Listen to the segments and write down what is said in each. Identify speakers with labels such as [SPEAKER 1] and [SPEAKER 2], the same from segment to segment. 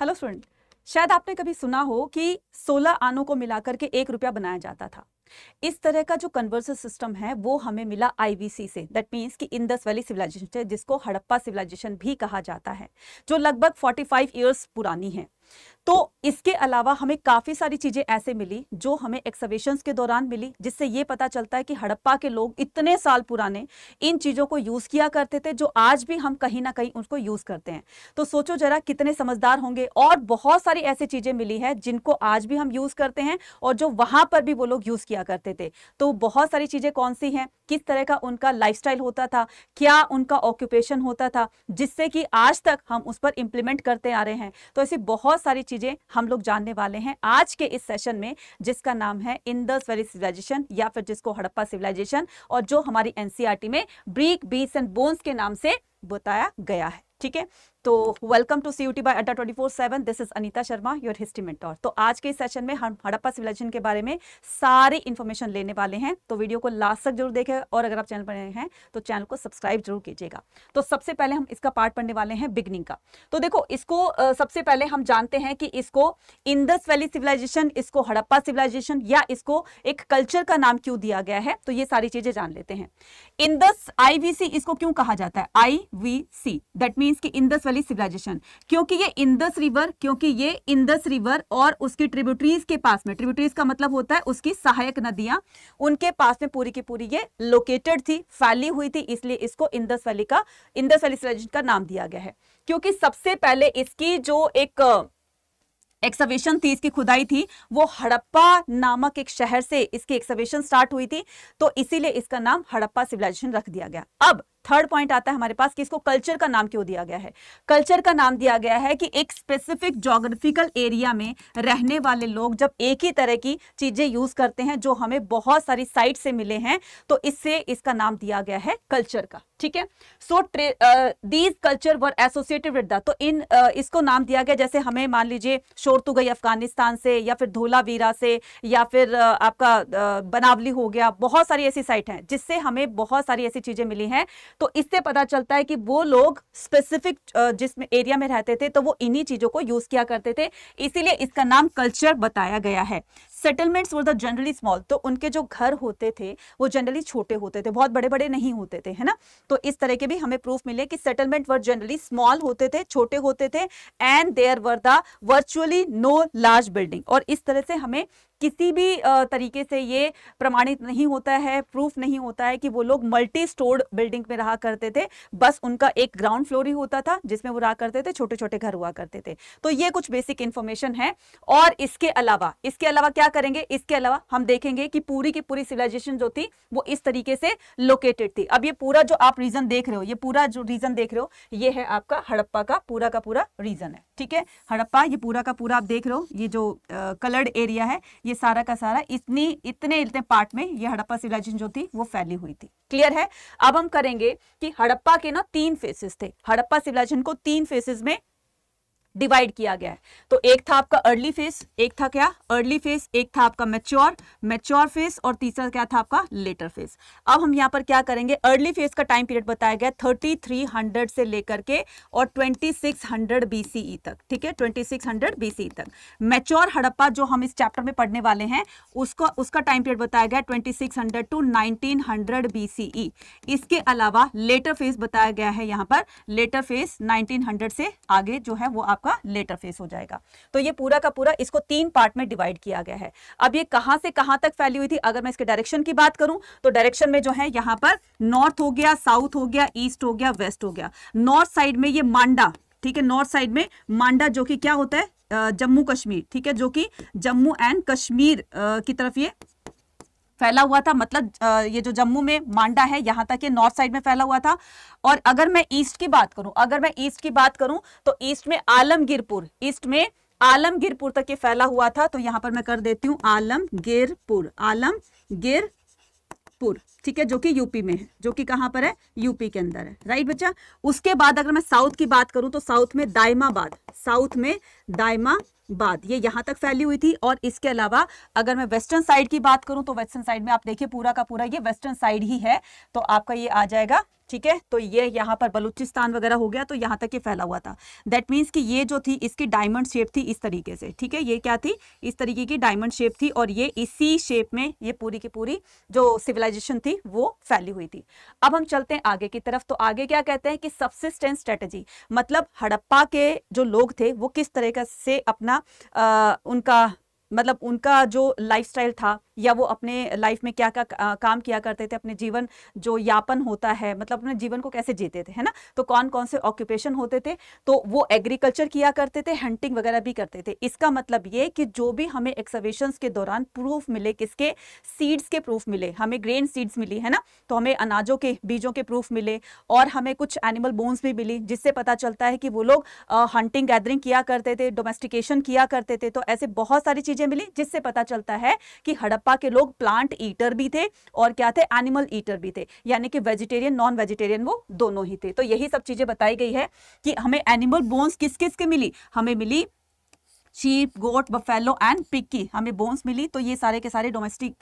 [SPEAKER 1] Hello student शायद आपने कभी सुना हो कि 16 आनों को मिलाकर के एक रुपया बनाया जाता था इस तरह का जो कन्वर्सल सिस्टम है वो हमें मिला आईवीसी से दैट मीन्स कि इंदस वैली सिविलाइजेशन से जिसको हड़प्पा सिविलाइजेशन भी कहा जाता है जो लगभग 45 इयर्स पुरानी है तो इसके अलावा हमें काफ़ी सारी चीज़ें ऐसे मिली जो हमें एक्सवेशंस के दौरान मिली जिससे ये पता चलता है कि हड़प्पा के लोग इतने साल पुराने इन चीज़ों को यूज़ किया करते थे जो आज भी हम कहीं ना कहीं उसको यूज़ करते हैं तो सोचो ज़रा कितने समझदार होंगे और बहुत सारी ऐसी चीज़ें मिली है जिनको आज भी हम यूज़ करते हैं और जो वहां पर भी वो लोग यूज़ किया करते थे तो बहुत सारी चीज़ें कौन सी हैं किस तरह का उनका लाइफ होता था क्या उनका ऑक्यूपेशन होता था जिससे कि आज तक हम उस पर इंप्लीमेंट करते आ रहे हैं तो ऐसी बहुत बहुत सारी चीज़ें हम लोग जानने वाले हैं आज के इस सेशन में जिसका नाम है इंदस वैली सिविलाइजेशन या फिर जिसको हड़प्पा सिविलाइजेशन और जो हमारी एनसीआरटी e में ब्रीक बीस एंड बोन्स के नाम से बताया गया है ठीक है तो वेलकम टू सी बाय Adda twenty four seven this is Anita Sharma your history mentor तो आज के सेशन में हम हड़प्पा सिविलाइजेशन के बारे में सारी इन्फॉर्मेशन लेने वाले हैं तो वीडियो को लास्ट तक जरूर देखें और अगर आप चैनल पर नए हैं तो चैनल को सब्सक्राइब जरूर कीजिएगा तो सबसे पहले हम इसका पार्ट पढ़ने वाले हैं बिगनिंग का तो देखो इसको सबसे पहले हम जानते हैं कि इसको इंदस वैली सिविलाइजेशन इसको हड़प्पा सिविलाइजेशन या इसको एक कल्चर का नाम क्यों दिया गया है तो ये सारी चीजें जान लेते हैं इंदस आईवीसी इसको क्यों कहा जाता है आईवीसी दैट मीन मीन्स कि इंदस वैली सिविलाइजेशन क्योंकि ये इंदस रिवर क्योंकि ये इंदस रिवर और उसकी ट्रिब्यूटरीज के पास में ट्रिब्यूटरीज का मतलब होता है उसकी सहायक नदियां उनके पास में पूरी की पूरी ये लोकेटेड थी फैली हुई थी इसलिए इसको इंदस वैली का इंदस वैली सिविलाइजेशन का नाम दिया गया है क्योंकि सबसे पहले इसकी जो एक एक्सवेशन थी इसकी खुदाई थी वो हड़प्पा नामक एक शहर से इसकी एक्सवेशन स्टार्ट हुई थी तो इसीलिए इसका नाम हड़प्पा सिविलाइजेशन रख दिया गया अब थर्ड पॉइंट आता है हमारे पास कि इसको कल्चर का नाम क्यों दिया गया है कल्चर का नाम दिया गया है कि एक स्पेसिफिक जोग्राफिकल एरिया में रहने वाले लोग जब एक ही तरह की चीजें यूज करते हैं जो हमें बहुत सारी साइट से मिले हैं तो इससे इसका नाम दिया गया है कल्चर का ठीक है so these culture were associated with the तो इन uh, इसको नाम दिया गया जैसे हमें मान लीजिए गई अफगानिस्तान से या फिर धोलावीरा से या फिर uh, आपका uh, बनावली हो गया बहुत सारी ऐसी साइट हैं जिससे हमें बहुत सारी ऐसी चीजें मिली हैं तो इससे पता चलता है कि वो लोग स्पेसिफिक जिस एरिया में रहते थे तो वो इन्हीं चीज़ों को यूज़ किया करते थे इसीलिए इसका नाम कल्चर बताया गया है settlements were the generally small तो उनके जो घर होते थे वो जनरली छोटे होते थे बहुत बड़े बड़े नहीं होते थे है ना तो इस तरह के भी हमें प्रूफ मिले कि सेटलमेंट वर जनरली स्मॉल होते थे छोटे होते थे and there were the virtually no large building और इस तरह से हमें किसी भी तरीके से ये प्रमाणित नहीं होता है प्रूफ नहीं होता है कि वो लोग मल्टी स्टोर्ड बिल्डिंग में रहा करते थे बस उनका एक ग्राउंड फ्लोर ही होता था जिसमें वो रहा करते थे छोटे छोटे घर हुआ करते थे तो ये कुछ बेसिक इन्फॉर्मेशन है और इसके अलावा इसके अलावा क्या क्या करेंगे इसके अलावा हम देखेंगे कि पूरी की पूरी सिविलाइजेशन जो थी वो इस तरीके से लोकेटेड थी अब ये पूरा जो आप रीजन देख रहे हो ये पूरा जो रीजन देख रहे हो ये है आपका हड़प्पा का पूरा का पूरा रीजन है ठीक है हड़प्पा ये पूरा का पूरा आप देख रहे हो ये जो कलर्ड एरिया है ये सारा का सारा इतनी इतने इतने पार्ट में ये हड़प्पा सिविलाइजेशन जो थी वो फैली हुई थी क्लियर है अब हम करेंगे कि हड़प्पा के ना तीन फेसेस थे हड़प्पा सिविलाइजेशन को तीन फेसेस में डिवाइड किया गया है तो एक था आपका अर्ली फेस एक था क्या अर्ली फेस एक था आपका मेच्योर मेच्योर फेस और तीसरा क्या था आपका लेटर फेस अब हम यहां पर क्या करेंगे अर्ली फेस का टाइम पीरियड बताया गया थर्टी थ्री हंड्रेड से लेकर के और ट्वेंटी सिक्स हंड्रेड बीसीई तक ठीक है ट्वेंटी सिक्स हंड्रेड बीसीई तक मेच्योर हड़प्पा जो हम इस चैप्टर में पढ़ने वाले हैं उसको उसका टाइम पीरियड बताया गया twenty six hundred to nineteen hundred BCE इसके अलावा लेटर फेस बताया गया है e। यहां पर लेटर फेस नाइनटीन हंड्रेड से आगे जो है वो आपका आपका लेटर फेस हो जाएगा तो ये पूरा का पूरा इसको तीन पार्ट में डिवाइड किया गया है अब ये कहां से कहां तक फैली हुई थी अगर मैं इसके डायरेक्शन की बात करूं तो डायरेक्शन में जो है यहां पर नॉर्थ हो गया साउथ हो गया ईस्ट हो गया वेस्ट हो गया नॉर्थ साइड में ये मांडा ठीक है नॉर्थ साइड में मांडा जो कि क्या होता है जम्मू कश्मीर ठीक है जो कि जम्मू एंड कश्मीर की तरफ ये फैला हुआ था मतलब ये जो जम्मू में मांडा है यहाँ तक ये नॉर्थ साइड में फैला हुआ था और अगर मैं ईस्ट की बात करूं अगर मैं ईस्ट की बात करूं तो ईस्ट में आलमगीरपुर ईस्ट में आलमगीरपुर तक ये फैला हुआ था तो यहाँ पर मैं कर देती हूँ आलमगीरपुर आलमगीरपुर ठीक है जो कि यूपी में है जो कि कहाँ पर है यूपी के अंदर है राइट बच्चा उसके बाद अगर मैं साउथ की बात करूं तो साउथ में दाइमाबाद साउथ में दायमा बाद ये यहां तक फैली हुई थी और इसके अलावा अगर मैं वेस्टर्न साइड की बात करूं तो वेस्टर्न साइड में आप देखिए पूरा का पूरा ये वेस्टर्न साइड ही है तो आपका ये आ जाएगा ठीक है तो ये यहाँ पर बलूचिस्तान वगैरह हो गया तो यहाँ तक ये फैला हुआ था दैट मीन्स कि ये जो थी इसकी डायमंड शेप थी इस तरीके से ठीक है ये क्या थी इस तरीके की डायमंड शेप थी और ये इसी शेप में ये पूरी की पूरी जो सिविलाइजेशन थी वो फैली हुई थी अब हम चलते हैं आगे की तरफ तो आगे क्या कहते हैं कि सबसिस्टेंस स्ट्रेटेजी मतलब हड़प्पा के जो लोग लोग थे वो किस तरह का से अपना आ, उनका मतलब उनका जो लाइफस्टाइल था या वो अपने लाइफ में क्या क्या का, काम किया करते थे अपने जीवन जो यापन होता है मतलब अपने जीवन को कैसे जीते थे है ना तो कौन कौन से ऑक्यूपेशन होते थे तो वो एग्रीकल्चर किया करते थे हंटिंग वगैरह भी करते थे इसका मतलब ये कि जो भी हमें एक्सर्वेशन के दौरान प्रूफ मिले किसके सीड्स के प्रूफ मिले हमें ग्रेन सीड्स मिली है ना तो हमें अनाजों के बीजों के प्रूफ मिले और हमें कुछ एनिमल बोन्स भी मिली जिससे पता चलता है कि वो लोग हंटिंग गैदरिंग किया करते थे डोमेस्टिकेशन किया करते थे तो ऐसे बहुत सारी चीज़ चीजें मिली जिससे पता चलता है कि हड़प्पा के लोग प्लांट ईटर भी थे और क्या थे एनिमल ईटर भी थे यानी कि वेजिटेरियन नॉन वेजिटेरियन वो दोनों ही थे तो यही सब चीजें बताई गई है कि हमें एनिमल बोन्स किस किस के मिली हमें मिली sheep goat buffalo and piggy हमें बोन्स मिली तो ये सारे के सारे डोमेस्टिक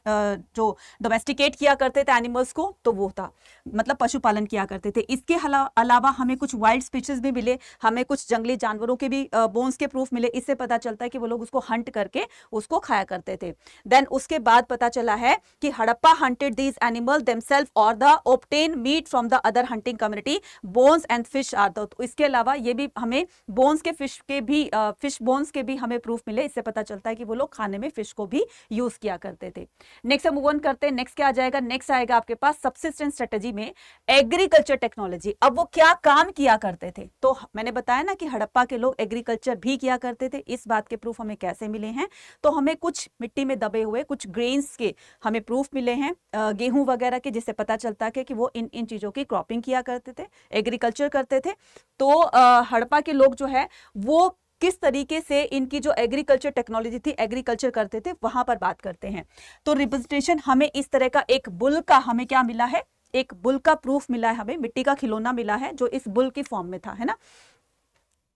[SPEAKER 1] जो डोमेस्टिकेट किया करते थे एनिमल्स को तो वो था मतलब पशुपालन किया करते थे इसके अलावा हमें कुछ वाइल्ड स्पीशीज भी मिले हमें कुछ जंगली जानवरों के भी बोन्स के प्रूफ मिले इससे पता चलता है कि वो लोग उसको हंट करके उसको खाया करते थे देन उसके बाद पता चला है कि Harappa hunted these animal self और the obtained meat from the other hunting community bones and fish are the इसके अलावा ये भी हमें बोन्स के फिश के भी फिश बोन्स के भी हमें प्रूफ मिले इससे पता चलता है कि वो लोग खाने में फिश को भी यूज किया करते थे नेक्स्ट हम वन करते हैं नेक्स्ट क्या आ जाएगा नेक्स्ट आएगा आपके पास सब्सिस्टेंस स्ट्रेटेजी में एग्रीकल्चर टेक्नोलॉजी अब वो क्या काम किया करते थे तो मैंने बताया ना कि हड़प्पा के लोग एग्रीकल्चर भी किया करते थे इस बात के प्रूफ हमें कैसे मिले हैं तो हमें कुछ मिट्टी में दबे हुए कुछ ग्रेन्स के हमें प्रूफ मिले हैं गेहूं वगैरह के जिससे पता चलता है कि वो इन इन चीज़ों की क्रॉपिंग किया करते थे एग्रीकल्चर करते थे तो हड़प्पा के लोग जो है वो किस तरीके से इनकी जो एग्रीकल्चर टेक्नोलॉजी थी एग्रीकल्चर करते थे वहां पर बात करते हैं तो रिप्रेजेंटेशन हमें इस तरह का एक बुल का हमें क्या मिला है एक बुल का प्रूफ मिला है हमें मिट्टी का खिलौना मिला है जो इस बुल की फॉर्म में था है ना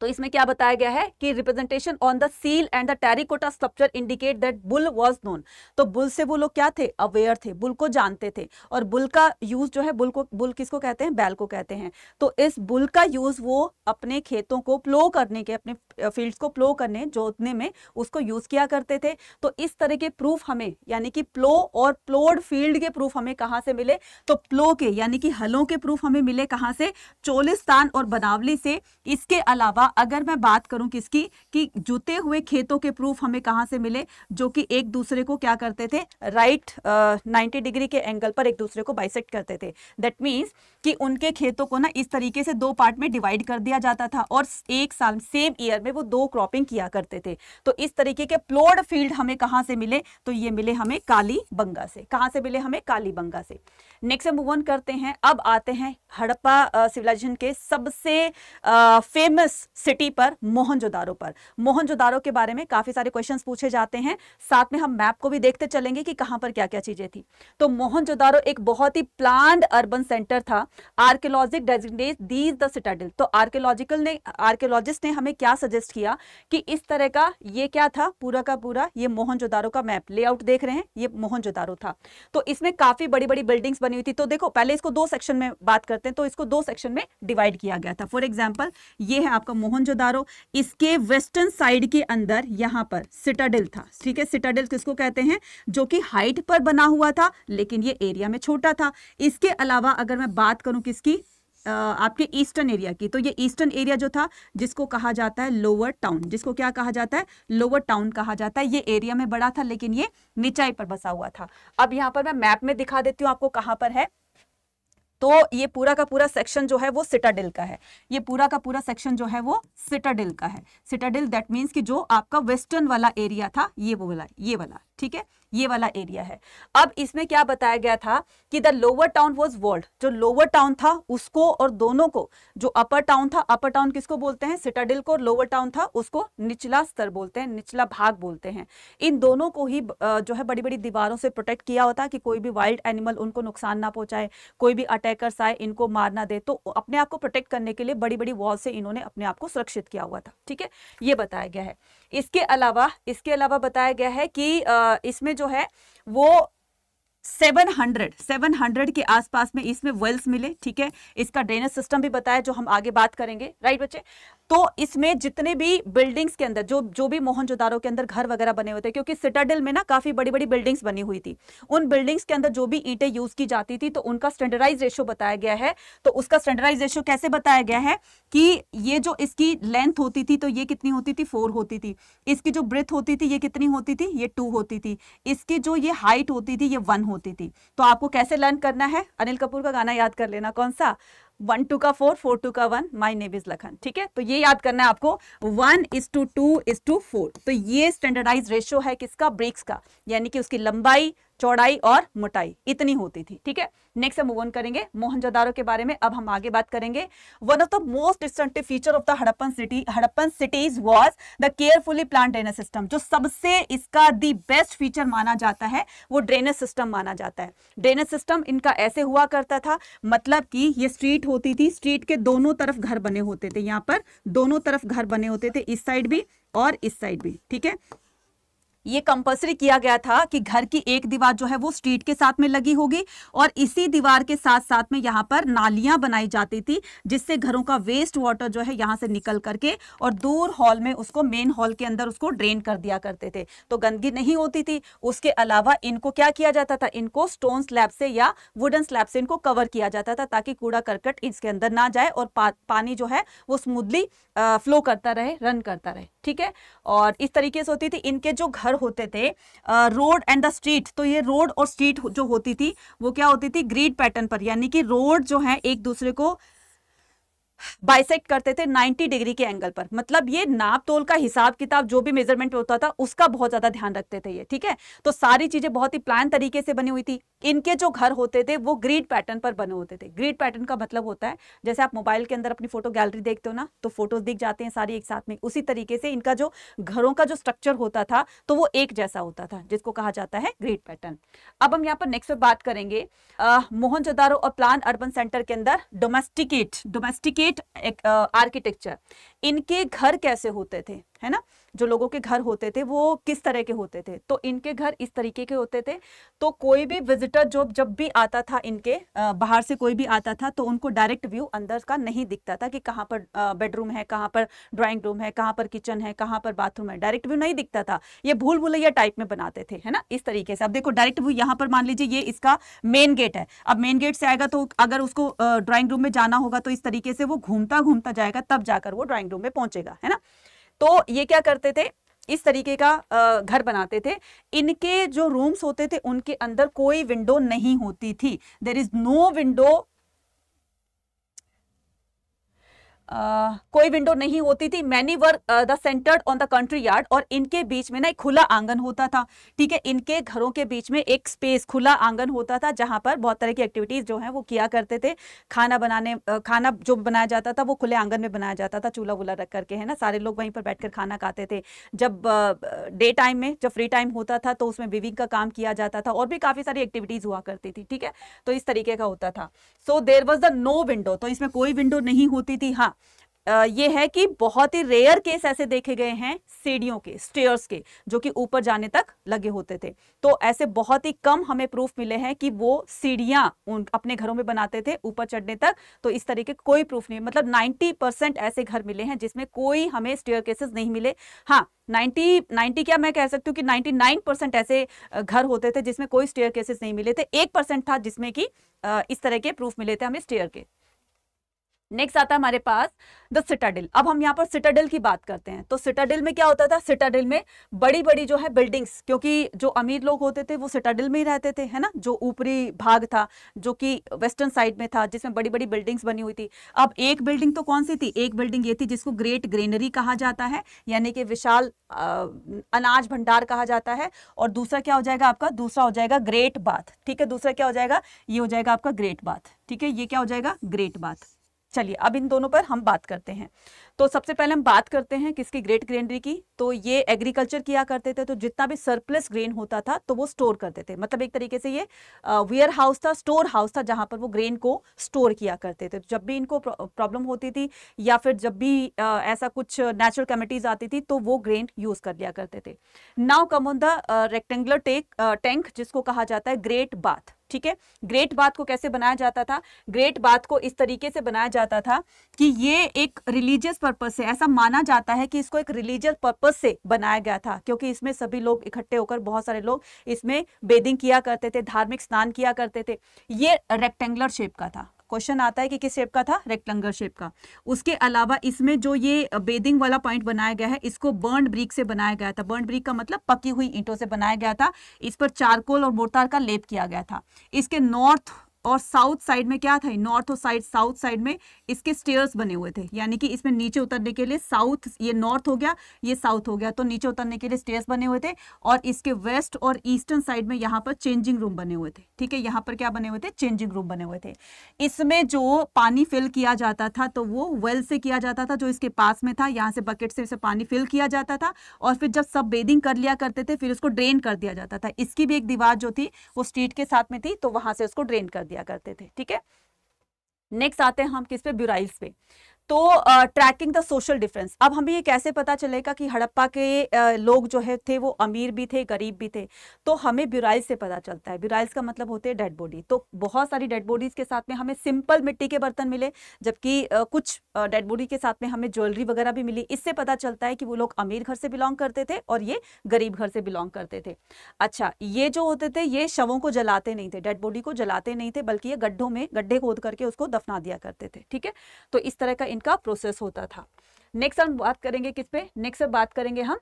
[SPEAKER 1] तो इसमें क्या बताया गया है कि representation on the seal and the terracotta structure indicate that bull was known तो बुल से वो लोग क्या थे अवेयर थे बुल को जानते थे और बुल का यूज जो है बुल को बुल किसको कहते हैं बैल को कहते हैं तो इस बुल का यूज वो अपने खेतों को प्लो करने के अपने फील्ड्स को प्लो करने जोतने में उसको यूज किया करते थे तो इस तरह के प्रूफ हमें यानी कि प्लो और प्लोड फील्ड के प्रूफ हमें कहाँ से मिले तो प्लो के यानी कि हलों के प्रूफ हमें मिले कहाँ से चोलिस्तान और बनावली से इसके अलावा अगर मैं बात करूं किसकी कि जुते हुए खेतों के प्रूफ हमें कहां से मिले जो कि एक दूसरे को क्या करते थे राइट right, uh, 90 डिग्री के एंगल पर एक दूसरे को बाइसेक्ट करते थे दैट मीन्स कि उनके खेतों को ना इस तरीके से दो पार्ट में डिवाइड कर दिया जाता था और एक साल सेम ईयर में वो दो क्रॉपिंग किया करते थे तो इस तरीके के प्लोड फील्ड हमें कहाँ से मिले तो ये मिले हमें काली बंगा से कहाँ से मिले हमें काली बंगा से नेक्स्ट मूव ऑन करते हैं अब आते हैं हड़प्पा सिविलाइजेशन के सबसे फेमस सिटी पर मोहनजोदारो पर मोहनजोदारो के बारे में काफी सारे क्वेश्चंस पूछे जाते हैं साथ में हम मैप को भी देखते चलेंगे कि कहां पर क्या क्या चीजें थी तो मोहनजोदारो एक बहुत ही प्लान्ड अर्बन सेंटर था archaeologists designate these the citadel तो आर्कियोलॉजिकल ने आर्कियोलॉजिस्ट ने हमें क्या सजेस्ट किया कि इस तरह का ये क्या था पूरा का पूरा ये मोहनजोदारो का मैप लेआउट देख रहे हैं ये मोहनजोदारो था तो इसमें काफी बड़ी बड़ी बिल्डिंग्स बनी हुई थी तो देखो पहले इसको दो सेक्शन में बात करते हैं तो इसको दो सेक्शन में डिवाइड किया गया था फॉर एग्जाम्पल ये है आपका मोहनजोदारो इसके वेस्टर्न साइड के अंदर यहां पर सिटाडिल था ठीक है सिटाडिल किसको कहते हैं जो कि हाइट पर बना हुआ था लेकिन ये एरिया में छोटा था इसके अलावा अगर मैं बात करूं किसकी आपके ईस्टर्न एरिया की तो ये ईस्टर्न एरिया जो था जिसको कहा जाता है लोअर टाउन जिसको क्या कहा जाता है लोअर टाउन कहा जाता है ये एरिया में बड़ा था लेकिन ये निचाई पर बसा हुआ था अब यहाँ पर मैं मैप में दिखा देती हूँ आपको कहाँ पर है तो ये पूरा का पूरा सेक्शन जो है वो सिटाडिल का है ये पूरा का पूरा सेक्शन जो है वो सिटाडिल का है सिटाडिल दैट मीन्स कि जो आपका वेस्टर्न वाला एरिया था ये वो वाला ये वाला ठीक है ये वाला एरिया है अब इसमें क्या बताया गया था कि the lower town was walled जो लोअर टाउन था उसको और दोनों को जो अपर टाउन था अपर टाउन किसको बोलते हैं सिटाडिल को लोअर टाउन था उसको निचला स्तर बोलते हैं निचला भाग बोलते हैं इन दोनों को ही जो है बड़ी बड़ी दीवारों से प्रोटेक्ट किया होता कि कोई भी वाइल्ड एनिमल उनको नुकसान ना पहुंचाए कोई भी अटैकर्स आए इनको मार ना दे तो अपने आप को प्रोटेक्ट करने के लिए बड़ी बड़ी वॉल से इन्होंने अपने आप को सुरक्षित किया हुआ था ठीक है ये बताया गया है इसके अलावा इसके अलावा बताया गया है कि इसमें जो है वो 700 700 के आसपास में इसमें वेल्स मिले ठीक है इसका ड्रेनेज सिस्टम भी बताया जो हम आगे बात करेंगे राइट बच्चे तो इसमें जितने भी बिल्डिंग्स के अंदर जो जो भी मोहनजोदारो के अंदर घर वगैरह बने हुए थे क्योंकि सिटाडिल में ना काफी बड़ी बड़ी बिल्डिंग्स बनी हुई थी उन बिल्डिंग्स के अंदर जो भी ईंटें यूज की जाती थी तो उनका स्टैंडर्डाइज रेशो बताया गया है तो उसका स्टैंडर्डाइज रेशो कैसे बताया गया है कि ये जो इसकी लेंथ होती थी तो ये कितनी होती थी फोर होती थी इसकी जो ब्रेथ होती थी ये कितनी होती थी ये टू होती थी इसकी जो ये हाइट होती थी ये वन होती थी तो आपको कैसे लर्न करना है अनिल कपूर का गाना याद कर लेना कौन सा वन टू का फोर फोर टू का one my name is Lakhan ठीक है तो ये याद करना है आपको one is two two is two four तो ये स्टैंडर्डाइज रेशियो है किसका ब्रिक्स का यानी कि उसकी लंबाई चौड़ाई और मोटाई इतनी होती थी ठीक है नेक्स्ट मूव ऑन करेंगे मोहनजोदारो के बारे में अब हम आगे बात करेंगे one of the most distinctive feature of the Harappan city Harappan cities was the carefully plan drainage system जो सबसे इसका दी बेस्ट फीचर माना जाता है वो ड्रेनेज सिस्टम माना जाता है ड्रेनेज सिस्टम इनका ऐसे हुआ करता था मतलब कि ये स्ट्रीट होती थी स्ट्रीट के दोनों तरफ घर बने होते थे यहाँ पर दोनों तरफ घर बने होते थे इस साइड भी और इस साइड भी ठीक है ये कंपल्सरी किया गया था कि घर की एक दीवार जो है वो स्ट्रीट के साथ में लगी होगी और इसी दीवार के साथ साथ में यहाँ पर नालियां बनाई जाती थी जिससे घरों का वेस्ट वाटर जो है यहाँ से निकल करके और दूर हॉल में उसको मेन हॉल के अंदर उसको ड्रेन कर दिया करते थे तो गंदगी नहीं होती थी उसके अलावा इनको क्या किया जाता था इनको स्टोन स्लैब से या वुडन स्लैब से इनको कवर किया जाता था ताकि कूड़ा करकट इसके अंदर ना जाए और पा, पानी जो है वो स्मूदली फ्लो करता रहे रन करता रहे ठीक है और इस तरीके से होती थी इनके जो घर होते थे रोड एंड द स्ट्रीट तो ये रोड और स्ट्रीट जो होती थी वो क्या होती थी ग्रीड पैटर्न पर यानी कि रोड जो है एक दूसरे को बाइसेक्ट करते थे 90 डिग्री के एंगल पर मतलब ये नाप तोल का हिसाब किताब जो भी मेजरमेंट होता था उसका बहुत ज्यादा ध्यान रखते थे ये ठीक है तो सारी चीजें बहुत ही प्लान तरीके से बनी हुई थी इनके जो घर होते थे वो ग्रीड पैटर्न पर बने होते थे ग्रीड पैटर्न का मतलब होता है जैसे आप मोबाइल के अंदर अपनी फोटो गैलरी देखते हो ना तो फोटोज दिख जाते हैं सारी एक साथ में उसी तरीके से इनका जो घरों का जो स्ट्रक्चर होता था तो वो एक जैसा होता था जिसको कहा जाता है ग्रीड पैटर्न अब हम यहाँ पर नेक्स्ट पर बात करेंगे मोहनजोदारो और प्लान अर्बन सेंटर के अंदर डोमेस्टिकेट डोमेस्टिकेट आर्किटेक्चर इनके घर कैसे होते थे है ना जो लोगों के घर होते थे वो किस तरह के होते थे तो इनके घर इस तरीके के होते थे तो कोई भी विजिटर जो जब भी आता था इनके बाहर से कोई भी आता था तो उनको डायरेक्ट व्यू अंदर का नहीं दिखता था कि कहाँ पर बेडरूम है कहाँ पर ड्राइंग रूम है कहाँ पर किचन है कहाँ पर बाथरूम है डायरेक्ट व्यू नहीं दिखता था ये भूल भूलैया टाइप में बनाते थे है ना इस तरीके से अब देखो डायरेक्ट व्यू यहाँ पर मान लीजिए ये इसका मेन गेट है अब मेन गेट से आएगा तो अगर उसको ड्राइंग रूम में जाना होगा तो इस तरीके से वो घूमता घूमता जाएगा तब जाकर वो ड्राइंग रूम में पहुंचेगा है ना तो ये क्या करते थे इस तरीके का घर बनाते थे इनके जो रूम्स होते थे उनके अंदर कोई विंडो नहीं होती थी देर इज नो विंडो कोई विंडो नहीं होती थी many were the centred on the courtyard और इनके बीच में ना एक खुला आंगन होता था ठीक है इनके घरों के बीच में एक स्पेस खुला आंगन होता था जहां पर बहुत तरह की एक्टिविटीज जो है वो किया करते थे खाना बनाने खाना जो बनाया जाता था वो खुले आंगन में बनाया जाता था चूल्हा वूल्हा रख करके है ना सारे लोग वहीं पर बैठ खाना खाते थे जब डे टाइम में जब फ्री टाइम होता था तो उसमें विविंग का काम किया जाता था और भी काफी सारी एक्टिविटीज हुआ करती थी ठीक है तो इस तरीके का होता था so there was the no window तो इसमें कोई विंडो नहीं होती थी हाँ ये है कि बहुत ही रेयर केस ऐसे देखे गए हैं सीढ़ियों के स्टेयर्स के जो कि ऊपर जाने तक लगे होते थे तो ऐसे बहुत ही कम हमें प्रूफ मिले हैं कि वो सीढ़ियां उन अपने घरों में बनाते थे ऊपर चढ़ने तक तो इस तरीके कोई प्रूफ नहीं मतलब 90 परसेंट ऐसे घर मिले हैं जिसमें कोई हमें स्टेयर केसेस नहीं मिले हाँ 90 90 क्या मैं कह सकती हूँ कि 99 परसेंट ऐसे घर होते थे जिसमें कोई स्टेयर केसेस नहीं मिले थे एक परसेंट था जिसमें कि इस तरह के प्रूफ मिले थे हमें स्टेयर के नेक्स्ट आता है हमारे पास द सिटाडिल अब हम यहाँ पर सिटाडिल की बात करते हैं तो सिटाडिल में क्या होता था सिटाडिल में बड़ी बड़ी जो है बिल्डिंग्स क्योंकि जो अमीर लोग होते थे वो सिटाडिल में ही रहते थे है ना जो ऊपरी भाग था जो कि वेस्टर्न साइड में था जिसमें बड़ी बड़ी बिल्डिंग्स बनी हुई थी अब एक बिल्डिंग तो कौन सी थी एक बिल्डिंग ये थी जिसको ग्रेट ग्रेनरी कहा जाता है यानी कि विशाल आ, अनाज भंडार कहा जाता है और दूसरा क्या हो जाएगा आपका दूसरा हो जाएगा ग्रेट बाथ ठीक है दूसरा क्या हो जाएगा ये हो जाएगा आपका ग्रेट बाथ ठीक है ये क्या हो जाएगा ग्रेट बाथ चलिए अब इन दोनों पर हम बात करते हैं तो सबसे पहले हम बात करते हैं किसकी ग्रेट ग्रेनरी की तो ये एग्रीकल्चर किया करते थे तो जितना भी सरप्लस ग्रेन होता था तो वो स्टोर करते थे मतलब एक तरीके से ये वेयर हाउस था स्टोर हाउस था जहाँ पर वो ग्रेन को स्टोर किया करते थे जब भी इनको प्रॉब्लम होती थी या फिर जब भी आ, ऐसा कुछ नेचुरल कमिटीज आती थी तो वो ग्रेन यूज कर लिया करते थे now come on the rectangular tech tank जिसको कहा जाता है ग्रेट बाथ ठीक है ग्रेट बात को कैसे बनाया जाता था ग्रेट बात को इस तरीके से बनाया जाता था कि ये एक रिलीजियस पर्पज से ऐसा माना जाता है कि इसको एक रिलीजियस पर्पज से बनाया गया था क्योंकि इसमें सभी लोग इकट्ठे होकर बहुत सारे लोग इसमें बेदिंग किया करते थे धार्मिक स्नान किया करते थे ये रेक्टेंगुलर शेप का था क्वेश्चन आता है कि किस शेप का था रेक्टेंगल शेप का उसके अलावा इसमें जो ये बेदिंग वाला पॉइंट बनाया गया है इसको बर्न ब्रिक से बनाया गया था बर्न ब्रिक का मतलब पकी हुई ईंटों से बनाया गया था इस पर चारकोल और मोर्टार का लेप किया गया था इसके नॉर्थ और साउथ साइड में क्या था नॉर्थ और साइड साउथ साइड में इसके स्टेयर्स बने हुए थे यानी कि इसमें नीचे उतरने के लिए साउथ ये नॉर्थ हो गया ये साउथ हो गया तो नीचे उतरने के लिए स्टेयर्स बने हुए थे और इसके वेस्ट और ईस्टर्न साइड में यहाँ पर चेंजिंग रूम बने हुए थे ठीक है यहाँ पर क्या बने हुए थे चेंजिंग रूम बने हुए थे इसमें जो पानी फिल किया जाता था तो वो वेल से किया जाता था जो इसके पास में था यहाँ से बकेट से इसे पानी फिल किया जाता था और फिर जब सब बेदिंग कर लिया करते थे फिर उसको ड्रेन कर दिया जाता था इसकी भी एक दीवार जो थी वो स्ट्रीट के साथ में थी तो वहां से उसको ड्रेन कर दिया किया करते थे ठीक है नेक्स्ट आते हैं हम किस पे ब्यूराइल्स पे तो ट्रैकिंग द सोशल डिफरेंस अब हमें ये कैसे पता चलेगा कि हड़प्पा के लोग जो है थे वो अमीर भी थे गरीब भी थे तो हमें ब्यूराइल से पता चलता है ब्यूराइल्स का मतलब होते हैं डेड बॉडी तो बहुत सारी डेड बॉडीज के साथ में हमें सिंपल मिट्टी के बर्तन मिले जबकि कुछ डेड बॉडी के साथ में हमें ज्वेलरी वगैरह भी मिली इससे पता चलता है कि वो लोग अमीर घर से बिलोंग करते थे और ये गरीब घर से बिलोंग करते थे अच्छा ये जो होते थे ये शवों को जलाते नहीं थे डेड बॉडी को जलाते नहीं थे बल्कि ये गड्ढों में गड्ढे खोद करके उसको दफना दिया करते थे ठीक है तो इस तरह का इनका प्रोसेस होता था नेक्स्ट हम बात करेंगे किस पे नेक्स्ट बात करेंगे हम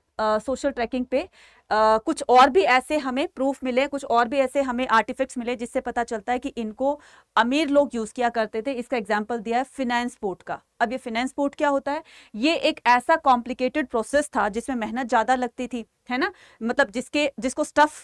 [SPEAKER 1] सोशल ट्रैकिंग पे आ, कुछ और भी ऐसे हमें प्रूफ मिले कुछ और भी ऐसे हमें आर्टिफिक्ट मिले जिससे पता चलता है कि इनको अमीर लोग यूज़ किया करते थे इसका एग्जाम्पल दिया है फिनेंस पोर्ट का अब ये फिनेंस पोर्ट क्या होता है ये एक ऐसा कॉम्प्लिकेटेड प्रोसेस था जिसमें मेहनत ज़्यादा लगती थी है ना मतलब जिसके जिसको स्टफ़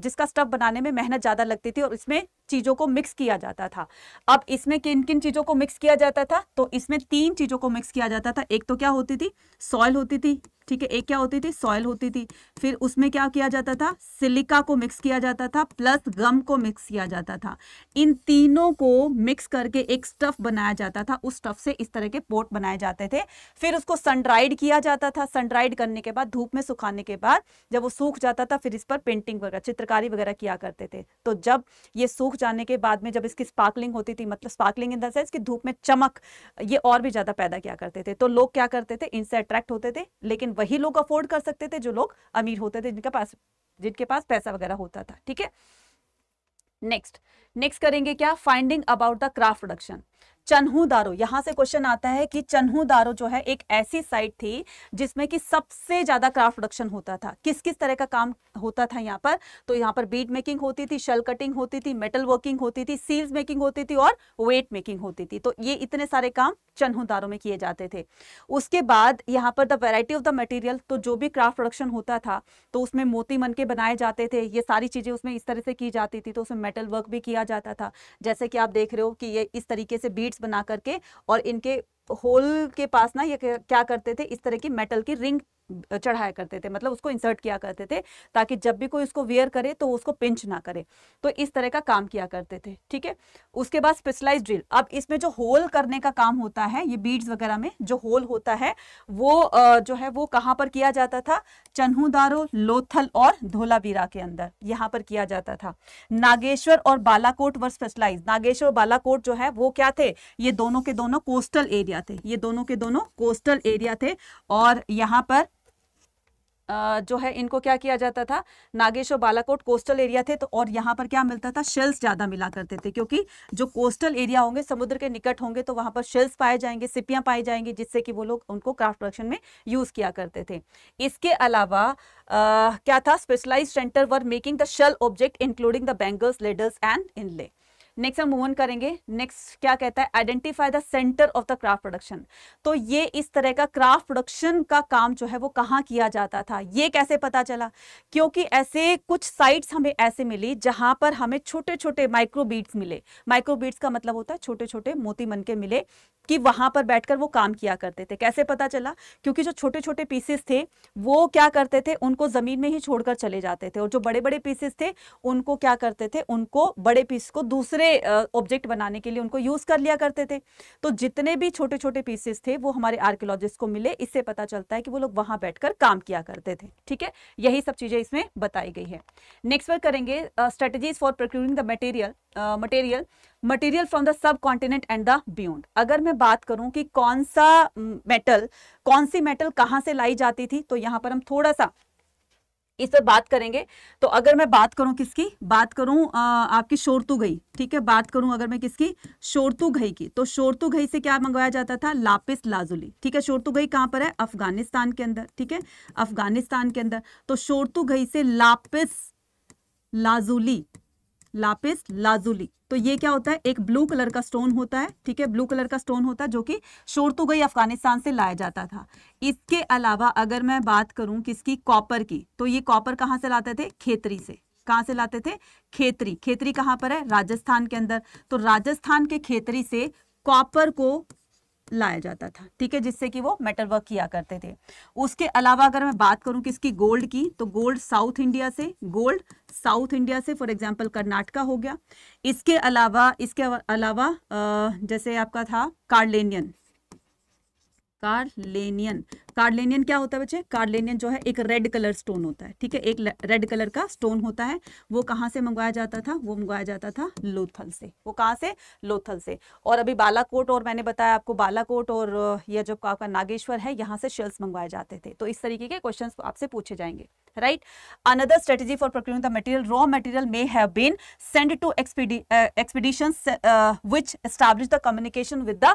[SPEAKER 1] जिसका स्टफ बनाने में मेहनत ज़्यादा लगती थी और इसमें चीज़ों को मिक्स किया जाता था अब इसमें किन किन चीज़ों को मिक्स किया जाता था तो इसमें तीन चीज़ों को मिक्स किया जाता था एक तो क्या होती थी सॉइल होती थी ठीक है एक क्या होती थी सॉयल होती थी फिर उसमें क्या किया जाता था सिलिका को मिक्स किया जाता था प्लस गम को मिक्स किया जाता था इन तीनों को मिक्स करके एक स्टफ बनाया जाता था उस स्टफ से इस तरह के पोर्ट बनाए जाते थे फिर उसको सनड्राइड किया जाता था सनड्राइड करने के बाद धूप में सुखाने के बाद जब वो सूख जाता था फिर इस पर पेंटिंग वगैरह चित्रकारी वगैरह किया करते थे तो जब ये सूख जाने के बाद में जब इसकी स्पार्कलिंग होती थी मतलब स्पार्कलिंग इन द सेंस की धूप में चमक ये और भी ज़्यादा पैदा किया करते थे तो लोग क्या करते थे इनसे अट्रैक्ट होते थे लेकिन वही लोग अफोर्ड कर सकते थे जो लोग अमीर होते थे जिनके पास जिनके पास पैसा वगैरह होता था ठीक है नेक्स्ट नेक्स्ट करेंगे क्या finding about the craft production Chanhudaro यहां से क्वेश्चन आता है कि चन्हू दारो जो है एक ऐसी साइट थी जिसमें कि सबसे ज्यादा क्राफ्ट प्रोडक्शन होता था किस किस तरह का काम होता था यहाँ पर तो यहाँ पर बीट मेकिंग होती थी शल कटिंग होती थी मेटल वर्किंग होती थी सील्स मेकिंग होती थी और वेट मेकिंग होती थी तो ये इतने सारे काम चन्हू दारो में किए जाते थे उसके बाद यहाँ पर the variety of the material तो जो भी क्राफ्ट प्रोडक्शन होता था तो उसमें मोती मन के बनाए जाते थे ये सारी चीजें उसमें इस तरह से की जाती थी तो उसमें मेटल वर्क भी किया जाता था जैसे कि आप देख रहे हो कि ये इस तरीके से बीट प्लेट्स बना करके और इनके होल के पास ना ये क्या करते थे इस तरह की मेटल की रिंग चढ़ाया करते थे मतलब उसको इंसर्ट किया करते थे ताकि जब भी कोई उसको वेयर करे तो उसको पिंच ना करे तो इस तरह का काम किया करते थे ठीक है उसके बाद स्पेशलाइज ड्रिल अब इसमें जो होल करने का काम होता है ये बीड्स वगैरह में जो होल होता है वो जो है वो कहाँ पर किया जाता था चन्हूदारो लोथल और धोलावीरा के अंदर यहाँ पर किया जाता था नागेश्वर और बालाकोट वर स्पेशलाइज नागेश्वर बालाकोट जो है वो क्या थे ये दोनों के दोनों कोस्टल एरिया थे ये दोनों के दोनों कोस्टल एरिया थे और यहाँ पर जो है इनको क्या किया जाता था नागेश और बालाकोट कोस्टल एरिया थे तो और यहाँ पर क्या मिलता था शेल्स ज़्यादा मिला करते थे क्योंकि जो कोस्टल एरिया होंगे समुद्र के निकट होंगे तो वहाँ पर शेल्स पाए जाएंगे सिपियाँ पाई जाएंगी जिससे कि वो लोग उनको क्राफ्ट प्रोडक्शन में यूज़ किया करते थे इसके अलावा क्या था specialise centre were making the shell object including the bangles ladders and inlay next हम मोहन करेंगे नेक्स्ट क्या कहता है identify the centre of the craft production तो ये इस तरह का क्राफ्ट प्रोडक्शन का काम जो है वो कहाँ किया जाता था ये कैसे पता चला क्योंकि ऐसे कुछ साइट्स हमें ऐसे मिली जहाँ पर हमें छोटे छोटे माइक्रो बीट्स मिले माइक्रो बीट्स का मतलब होता है छोटे छोटे मोती मन के मिले कि वहां पर बैठ वो काम किया करते थे कैसे पता चला क्योंकि जो छोटे छोटे पीसेस थे वो क्या करते थे उनको जमीन में ही छोड़कर चले जाते थे और जो बड़े बड़े पीसेस थे उनको क्या करते थे उनको बड़े पीस को दूसरे दूसरे ऑब्जेक्ट बनाने के लिए उनको यूज़ कर लिया करते थे तो जितने भी छोटे छोटे पीसेस थे वो हमारे आर्कियोलॉजिस्ट को मिले इससे पता चलता है कि वो लोग वहां बैठकर काम किया करते थे ठीक है यही सब चीज़ें इसमें बताई गई है नेक्स्ट वर्क करेंगे strategies for procuring the material material material from the subcontinent and the beyond अगर मैं बात करूं कि कौन सा मेटल कौन सी मेटल कहां से लाई जाती थी तो यहां पर हम थोड़ा सा इस पर बात करेंगे तो अगर मैं बात करूं किसकी बात करूं आ, आपकी शोरतू गई ठीक है बात करूं अगर मैं किसकी शोरतू घई की तो शोरतू घई से क्या मंगवाया जाता था लापिस लाजुली ठीक है शोरतू घई कहां पर है अफगानिस्तान के अंदर ठीक है अफगानिस्तान के अंदर तो शोरतू घई से लापिस लाजुली लापिस लाजुली तो ये क्या होता है एक ब्लू कलर का स्टोन होता है ठीक है ब्लू कलर का स्टोन होता है जो कि शोर तो गई अफगानिस्तान से लाया जाता था इसके अलावा अगर मैं बात करूं किसकी कॉपर की तो ये कॉपर कहाँ से लाते थे खेतरी से कहाँ से लाते थे खेतरी खेतरी कहाँ पर है राजस्थान के अंदर तो राजस्थान के खेतरी से कॉपर को लाया जाता था ठीक है जिससे कि वो मेटल वर्क किया करते थे उसके अलावा अगर मैं बात करूं किसकी गोल्ड की तो गोल्ड साउथ इंडिया से गोल्ड साउथ इंडिया से फॉर एग्जांपल कर्नाटका हो गया इसके अलावा इसके अलावा जैसे आपका था कार्लेनियन कार्लेनियन कार्लेनियन क्या होता है बच्चे कार्लेनियन जो है एक रेड कलर स्टोन होता है ठीक है एक रेड कलर का स्टोन होता है वो कहाँ से मंगवाया जाता था वो मंगवाया जाता था लोथल से वो कहाँ से लोथल से और अभी बालाकोट और मैंने बताया आपको बालाकोट और यह जो आपका नागेश्वर है यहाँ से शेल्स मंगवाए जाते थे तो इस तरीके के क्वेश्चन आपसे पूछे जाएंगे right another strategy for procuring the material raw material may have been sent to expedi uh, expeditions uh, which establish the communication with the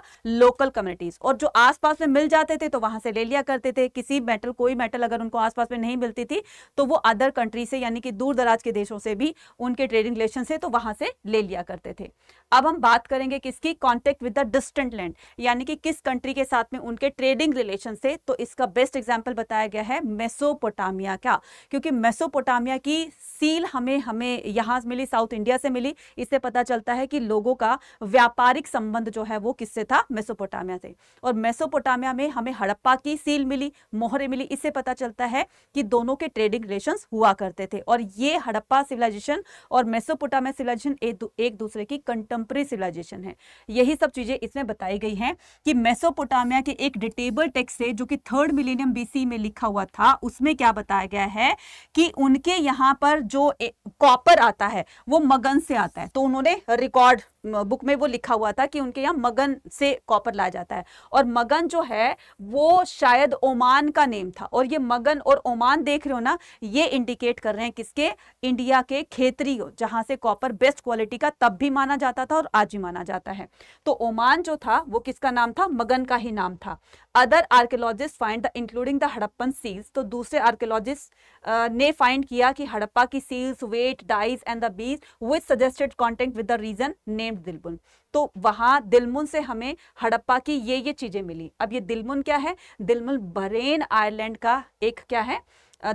[SPEAKER 1] और जो आसपास में मिल जाते थे तो वहां से ले लिया करते थे किसी मेटल कोई मेटल अगर उनको आसपास में नहीं मिलती थी तो वो अदर कंट्री से यानी कि दूर दराज के देशों से भी उनके ट्रेडिंग रिलेशन से तो वहां से ले लिया करते थे अब हम बात करेंगे किसकी contact with the distant land यानी कि किस कंट्री के साथ में उनके ट्रेडिंग रिलेशन से तो इसका बेस्ट एग्जाम्पल बताया गया है मेसोपोटामिया का क्योंकि मेसोपोटामिया की सील हमें हमें यहाँ मिली साउथ इंडिया से मिली इससे पता चलता है कि लोगों का व्यापारिक संबंध जो है वो किससे था मेसोपोटामिया से और मेसोपोटामिया में हमें हड़प्पा की सील मिली मोहरे मिली इससे पता चलता है कि दोनों के ट्रेडिंग रिलेशन हुआ करते थे और ये हड़प्पा सिविलाइजेशन और मेसोपोटामिया सिविलाइजेशन एक, एक दूसरे की कंटेम्प्रेरी सिविलाइजेशन है यही सब चीजें इसमें बताई गई हैं कि मेसोपोटामिया के एक डिटेबल टेक्स्ट से जो कि थर्ड मिलीनियम बीसी में लिखा हुआ था उसमें क्या बताया गया है है कि उनके यहाँ पर जो कॉपर आता है वो मगन से आता है तो उन्होंने रिकॉर्ड बुक में वो लिखा हुआ था कि उनके यहाँ मगन से कॉपर लाया जाता है और मगन जो है वो शायद ओमान का नेम था और ये मगन और ओमान देख रहे हो ना ये इंडिकेट कर रहे हैं किसके इंडिया के खेतरी हो जहाँ से कॉपर बेस्ट क्वालिटी का तब भी माना जाता था और आज भी माना जाता है तो ओमान जो था वो किसका नाम था मगन का ही नाम था other archaeologist find the including the Harappan seals तो दूसरे आर्कियोलॉजिस्ट ने फाइंड किया कि हड़प्पा की seals weight dice and the beads with suggested contact with the region named Dilmun तो वहां दिलमुन से हमें हड़प्पा की ये ये चीज़ें मिली अब ये दिलमुन क्या है दिलमुन बरेन आयरलैंड का एक क्या है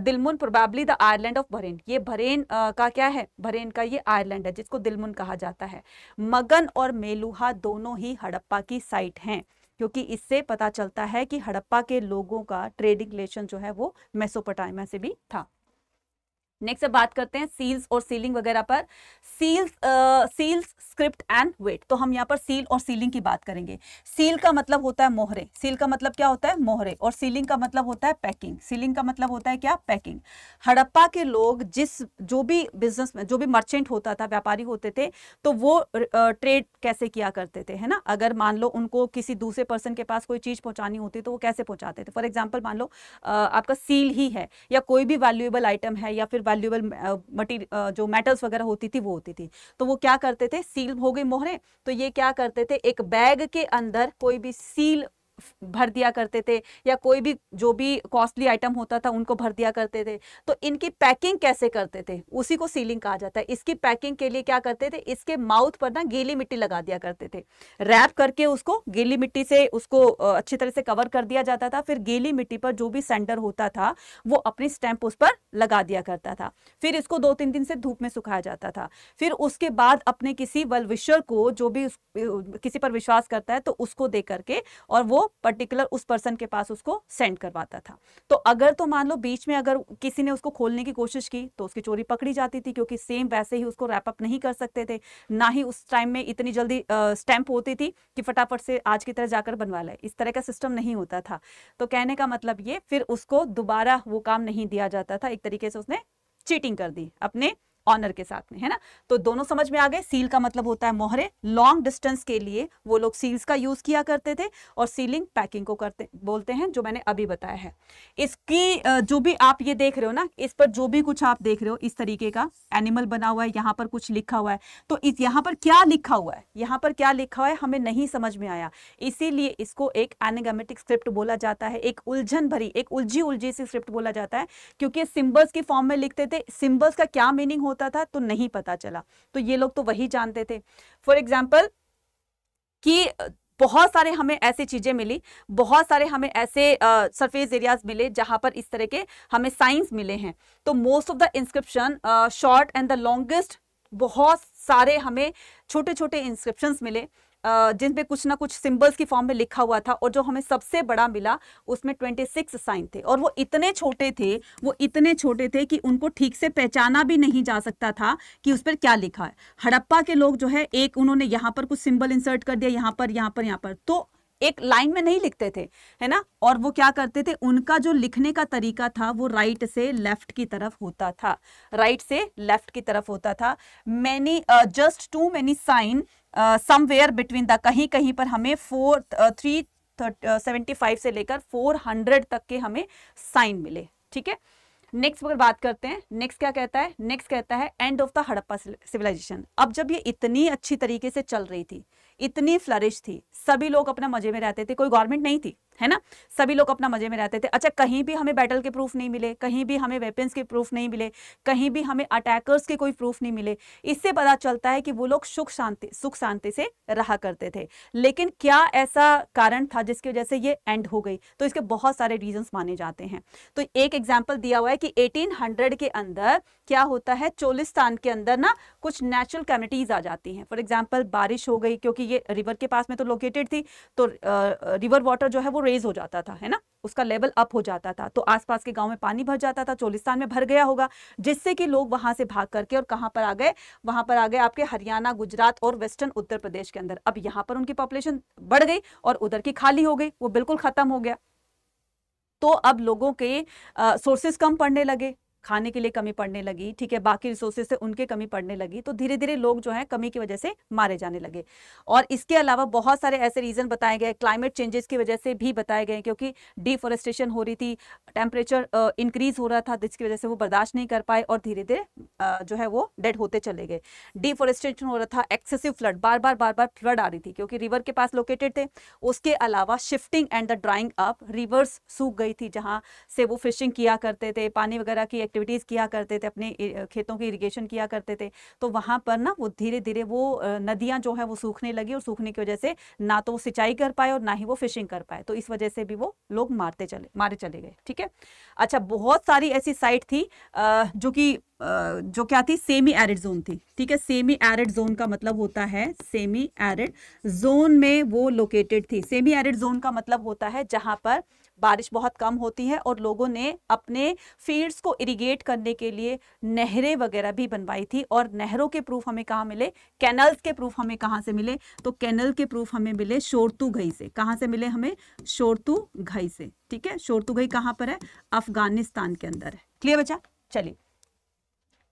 [SPEAKER 1] Dilmun probably the island of Bahrain ये बरेन का क्या है बरेन का ये आयरलैंड है जिसको दिलमुन कहा जाता है मगन और मेलुहा दोनों ही हड़प्पा की साइट हैं क्योंकि इससे पता चलता है कि हड़प्पा के लोगों का ट्रेडिंग रिलेशन जो है वो मेसोपोटामिया से भी था नेक्स्ट अब बात करते हैं सील्स और सीलिंग वगैरह पर seals seals script and weight तो हम यहाँ पर सील और सीलिंग की बात करेंगे सील का मतलब होता है मोहरे सील का मतलब क्या होता है मोहरे और सीलिंग का मतलब होता है पैकिंग सीलिंग का मतलब होता है क्या पैकिंग हड़प्पा के लोग जिस जो भी बिजनेस में जो भी मर्चेंट होता था व्यापारी होते थे तो वो ट्रेड कैसे किया करते थे है ना अगर मान लो उनको किसी दूसरे पर्सन के पास कोई चीज़ पहुँचानी होती तो वो कैसे पहुँचाते थे फॉर एग्जाम्पल मान लो आपका सील ही है या कोई भी वैल्यूएबल आइटम है या फिर वैल्यूएबल मटीरियल जो मेटल्स वगैरह होती थी वो होती थी तो वो क्या करते थे सील हो गई मोहरे तो ये क्या करते थे एक बैग के अंदर कोई भी सील भर दिया करते थे या कोई भी जो भी कॉस्टली आइटम होता था उनको भर दिया करते थे तो इनकी पैकिंग कैसे करते थे उसी को सीलिंग कहा जाता है इसकी पैकिंग के लिए क्या करते थे इसके माउथ पर ना गीली मिट्टी लगा दिया करते थे रैप करके उसको गीली मिट्टी से उसको अच्छी तरह से कवर कर दिया जाता था फिर गीली मिट्टी पर जो भी सेंडर होता था वो अपनी स्टैंप उस पर लगा दिया करता था फिर इसको दो तीन दिन से धूप में सुखाया जाता था फिर उसके बाद अपने किसी वलविशर को जो भी किसी पर विश्वास करता है तो उसको दे करके और वो पर्टिकुलर उस पर्सन के पास उसको सेंड करवाता था तो अगर तो मान लो बीच में अगर किसी ने उसको खोलने की कोशिश की तो उसकी चोरी पकड़ी जाती थी क्योंकि सेम वैसे ही उसको रैपअप नहीं कर सकते थे ना ही उस टाइम में इतनी जल्दी स्टैंप होती थी कि फटाफट से आज की तरह जाकर बनवा लें इस तरह का सिस्टम नहीं होता था तो कहने का मतलब ये फिर उसको दोबारा वो काम नहीं दिया जाता था एक तरीके से उसने चीटिंग कर दी अपने ऑनर के साथ में है ना तो दोनों समझ में आ गए सील का मतलब होता है मोहरे लॉन्ग डिस्टेंस के लिए वो लोग सील्स का यूज किया करते थे और सीलिंग पैकिंग को करते बोलते हैं जो मैंने अभी बताया है इसकी जो भी आप ये देख रहे हो ना इस पर जो भी कुछ आप देख रहे हो इस तरीके का एनिमल बना हुआ है यहाँ पर कुछ लिखा हुआ है तो इस यहाँ पर क्या लिखा हुआ है यहाँ पर क्या लिखा हुआ है हमें नहीं समझ में आया इसीलिए इसको एक एनेगामेटिक स्क्रिप्ट बोला जाता है एक उलझन भरी एक उलझी उलझी सी स्क्रिप्ट बोला जाता है क्योंकि सिम्बल्स के फॉर्म में लिखते थे सिम्बल्स का क्या मीनिंग होता होता था तो नहीं पता चला तो ये लोग तो वही जानते थे फॉर एग्जाम्पल कि बहुत सारे हमें ऐसी चीज़ें मिली बहुत सारे हमें ऐसे सरफेस एरियाज मिले जहां पर इस तरह के हमें साइंस मिले हैं तो most of the inscription short and the longest बहुत सारे हमें छोटे छोटे इंस्क्रिप्शन मिले जिनमें कुछ ना कुछ सिंबल्स की फॉर्म में लिखा हुआ था और जो हमें सबसे बड़ा मिला उसमें ट्वेंटी सिक्स साइन थे और वो इतने छोटे थे वो इतने छोटे थे कि उनको ठीक से पहचाना भी नहीं जा सकता था कि उस पर क्या लिखा है हड़प्पा के लोग जो है एक उन्होंने यहाँ पर कुछ सिंबल इंसर्ट कर दिया यहाँ पर यहाँ पर यहाँ पर तो एक लाइन में नहीं लिखते थे है ना और वो क्या करते थे उनका जो लिखने का तरीका था वो राइट से लेफ्ट की तरफ होता था राइट से लेफ्ट की तरफ होता था many just too many sign somewhere between the कहीं कहीं पर हमें फोर थ्री सेवेंटी फाइव से लेकर फोर हंड्रेड तक के हमें साइन मिले ठीक है नेक्स्ट अगर बात करते हैं नेक्स्ट क्या कहता है नेक्स्ट कहता है end of the Harappa civilization अब जब ये इतनी अच्छी तरीके से चल रही थी इतनी फ्लरिश थी सभी लोग अपने मजे में रहते थे कोई गवर्नमेंट नहीं थी है ना सभी लोग अपना मजे में रहते थे अच्छा कहीं भी हमें बैटल के प्रूफ नहीं मिले कहीं भी हमें वेपन्स के प्रूफ नहीं मिले कहीं भी हमें अटैकर्स के कोई प्रूफ नहीं मिले इससे पता चलता है कि वो लोग सुख शांति सुख शांति से रहा करते थे लेकिन क्या ऐसा कारण था जिसकी वजह से ये एंड हो गई तो इसके बहुत सारे रीजन माने जाते हैं तो एक एग्जाम्पल दिया हुआ है कि एटीन के अंदर क्या होता है चोलिस्तान के अंदर ना कुछ नेचुरल कैमिटीज आ जाती हैं फॉर एग्जाम्पल बारिश हो गई क्योंकि ये रिवर के पास में तो लोकेटेड थी तो रिवर वाटर जो है वो रेज हो जाता था है ना उसका लेवल अप हो जाता था तो आसपास के गांव में पानी भर जाता था चोलिस्तान में भर गया होगा जिससे कि लोग वहां से भाग करके और कहां पर आ गए वहां पर आ गए आपके हरियाणा गुजरात और वेस्टर्न उत्तर प्रदेश के अंदर अब यहाँ पर उनकी पॉपुलेशन बढ़ गई और उधर की खाली हो गई वो बिल्कुल खत्म हो गया तो अब लोगों के सोर्सेस कम पड़ने लगे खाने के लिए कमी पड़ने लगी ठीक है बाकी रिसोर्सेज से उनके कमी पड़ने लगी तो धीरे धीरे लोग जो है कमी की वजह से मारे जाने लगे और इसके अलावा बहुत सारे ऐसे रीजन बताए गए क्लाइमेट चेंजेस की वजह से भी बताए गए क्योंकि डिफॉरेस्टेशन हो रही थी टेम्परेचर इंक्रीज हो रहा था जिसकी वजह से वो बर्दाश्त नहीं कर पाए और धीरे धीरे जो है वो डेड होते चले गए डिफोरेस्टेशन हो रहा था एक्सेसिव फ्लड बार बार बार बार फ्लड आ रही थी क्योंकि रिवर के पास लोकेटेड थे उसके अलावा shifting and the drying up rivers सूख गई थी जहाँ से वो फिशिंग किया करते थे पानी वगैरह की एक्टिविटीज़ किया करते थे अपने खेतों की इरिगेशन किया करते थे तो वहाँ पर ना वो धीरे धीरे वो नदियाँ जो है वो सूखने लगी और सूखने की वजह से ना तो वो सिंचाई कर पाए और ना ही वो फिशिंग कर पाए तो इस वजह से भी वो लोग मारते चले मारे चले गए ठीक है अच्छा बहुत सारी ऐसी साइट थी जो कि जो क्या थी सेमी एरिड जोन थी ठीक है सेमी एरिड जोन का मतलब होता है सेमी एरिड जोन में वो लोकेटेड थी सेमी एरिड जोन का मतलब होता है जहाँ पर बारिश बहुत कम होती है और लोगों ने अपने फील्ड्स को इरिगेट करने के लिए नहरें वगैरह भी बनवाई थी और नहरों के प्रूफ हमें कहाँ मिले कैनल्स के प्रूफ हमें कहाँ से मिले तो कैनल के प्रूफ हमें मिले शोरतू घई से कहाँ से मिले हमें शोरतू घई से ठीक है शोरतू घई कहाँ पर है अफगानिस्तान के अंदर है क्लियर बच्चा चलिए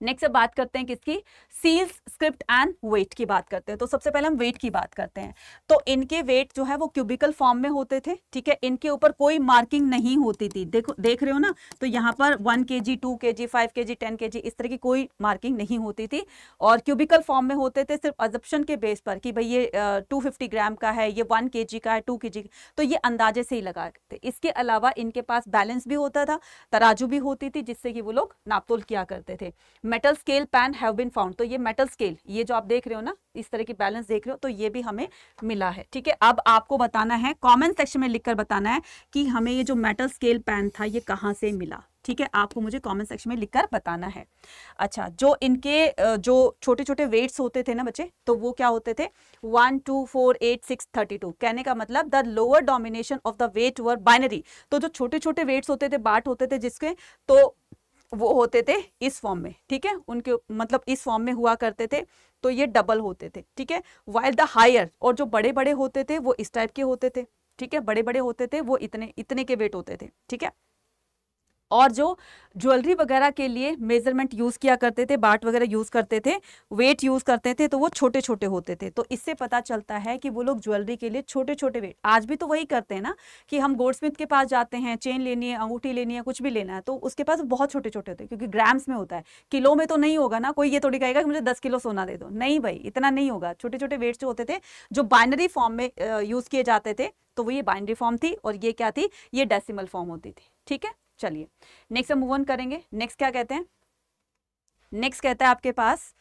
[SPEAKER 1] नेक्स्ट बात करते हैं किसकी सील्स स्क्रिप्ट एंड वेट की बात करते हैं तो सबसे पहले हम वेट की बात करते हैं तो इनके वेट जो है वो क्यूबिकल फॉर्म में होते थे ठीक है इनके ऊपर कोई मार्किंग नहीं होती थी देखो देख रहे हो ना तो यहाँ पर वन के जी टू के जी फाइव के जी टेन के जी इस तरह की कोई मार्किंग नहीं होती थी और क्यूबिकल फॉर्म में होते थे सिर्फ अजप्शन के बेस पर कि भाई ये टू फिफ्टी ग्राम का है ये वन के जी का है टू के जी तो ये अंदाजे से ही लगा थे इसके अलावा इनके पास बैलेंस भी होता था तराजू भी होती थी जिससे कि वो लोग नापतोल किया करते थे metal scale pan have been found तो ये मेटल स्केल ये जो आप देख रहे हो ना इस तरह की बैलेंस देख रहे हो तो ये भी हमें मिला है ठीक है अब आपको बताना है कॉमेंट सेक्शन में लिखकर बताना है कि हमें ये जो मेटल स्केल पैन था ये कहाँ से मिला ठीक है आपको मुझे कमेंट सेक्शन में लिखकर बताना है अच्छा जो इनके जो छोटे छोटे वेट्स होते थे ना बच्चे तो वो क्या होते थे one two four eight six thirty two कहने का मतलब the lower domination of the weight were binary तो जो छोटे छोटे वेट्स होते थे बाट होते थे जिसके तो वो होते थे इस फॉर्म में ठीक है उनके मतलब इस फॉर्म में हुआ करते थे तो ये डबल होते थे ठीक है वाइल द हायर और जो बड़े बड़े होते थे वो इस टाइप के होते थे ठीक है बड़े बड़े होते थे वो इतने इतने के वेट होते थे ठीक है और जो ज्वेलरी वगैरह के लिए मेजरमेंट यूज़ किया करते थे बाट वगैरह यूज़ करते थे वेट यूज़ करते थे तो वो छोटे छोटे होते थे तो इससे पता चलता है कि वो लोग ज्वेलरी के लिए छोटे छोटे वेट आज भी तो वही करते हैं ना कि हम गोल्ड स्मिथ के पास जाते हैं चेन लेनी है अंगूठी लेनी है कुछ भी लेना है तो उसके पास बहुत छोटे छोटे होते हैं क्योंकि ग्राम्स में होता है किलो में तो नहीं होगा ना कोई ये थोड़ी कहेगा कि मुझे दस किलो सोना दे दो नहीं भाई इतना नहीं होगा छोटे छोटे वेट्स जो होते थे जो बाइनरी फॉर्म में यूज़ किए जाते थे तो वो ये बाइनरी फॉर्म थी और ये क्या थी ये डेसिमल फॉर्म होती थी ठीक है चलिए नेक्स्ट हम मूव ऑन करेंगे नेक्स्ट क्या कहते हैं नेक्स्ट कहता है आपके पास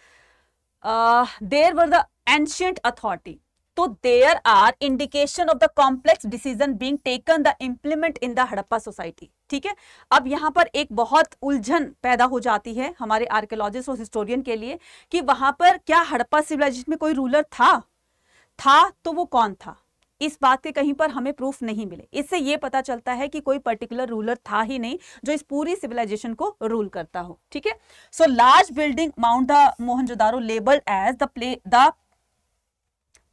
[SPEAKER 1] there were the ancient authority तो there are indication of the complex decision being taken the implement in the Harappa society ठीक है अब यहां पर एक बहुत उलझन पैदा हो जाती है हमारे आर्कियोलॉजिस्ट और हिस्टोरियन के लिए कि वहां पर क्या हड़प्पा सिविलाइजेशन में कोई रूलर था था तो वो कौन था इस बात के कहीं पर हमें प्रूफ नहीं मिले इससे ये पता चलता है कि कोई पर्टिकुलर रूलर था ही नहीं जो इस पूरी सिविलाइजेशन को रूल करता हो ठीक है so large building mount the Mohenjodaro labelled as the play the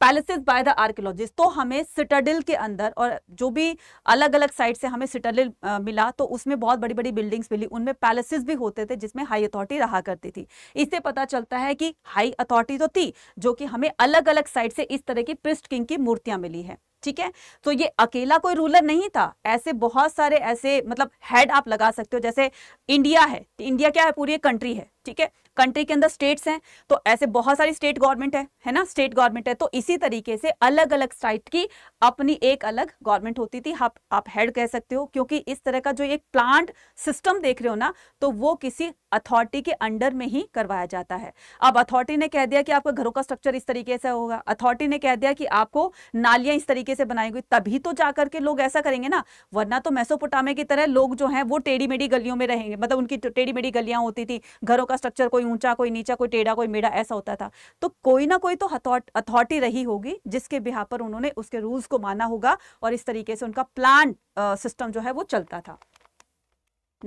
[SPEAKER 1] palaces by the archaeologist तो हमें सिटाडिल के अंदर और जो भी अलग अलग साइड से हमें सिटाडिल मिला तो उसमें बहुत बड़ी बड़ी बिल्डिंग्स मिली उनमें पैलेसेस भी होते थे जिसमें हाई अथॉरिटी रहा करती थी इससे पता चलता है कि हाई अथॉरिटी तो थी जो कि हमें अलग अलग साइड से इस तरह की पिस्ट किंग की मूर्तियां मिली है ठीक है तो ये अकेला कोई रूलर नहीं था ऐसे बहुत सारे ऐसे मतलब हेड आप लगा सकते हो जैसे इंडिया है इंडिया क्या है पूरी एक कंट्री है ठीक है कंट्री के अंदर स्टेट्स हैं तो ऐसे बहुत सारी स्टेट गवर्नमेंट है है ना स्टेट गवर्नमेंट है तो इसी तरीके से अलग अलग स्टाइट की अपनी एक अलग गवर्नमेंट होती थी आप आप हेड कह सकते हो क्योंकि इस तरह का जो एक प्लांट सिस्टम देख रहे हो ना तो वो किसी अथॉरिटी के अंडर में ही करवाया जाता है अब अथॉरिटी ने कह दिया कि आपका घरों का स्ट्रक्चर इस तरीके से होगा अथॉरिटी ने कह दिया कि आपको नालियां इस तरीके से बनाई हुई तभी तो जाकर के लोग ऐसा करेंगे ना वरना तो मैसोपोटामे की तरह लोग जो है वो टेढ़ी मेढ़ी गलियों में रहेंगे मतलब उनकी टेढ़ी मेढ़ी गलियां होती थी घरों का स्ट्रक्चर कोई ऊंचा कोई नीचा कोई टेढ़ा कोई मेढ़ा ऐसा होता था तो कोई ना कोई तो अथॉरिटी रही होगी जिसके बिहार पर उन्होंने उसके रूल्स को माना होगा और इस तरीके से उनका प्लान सिस्टम जो है वो चलता था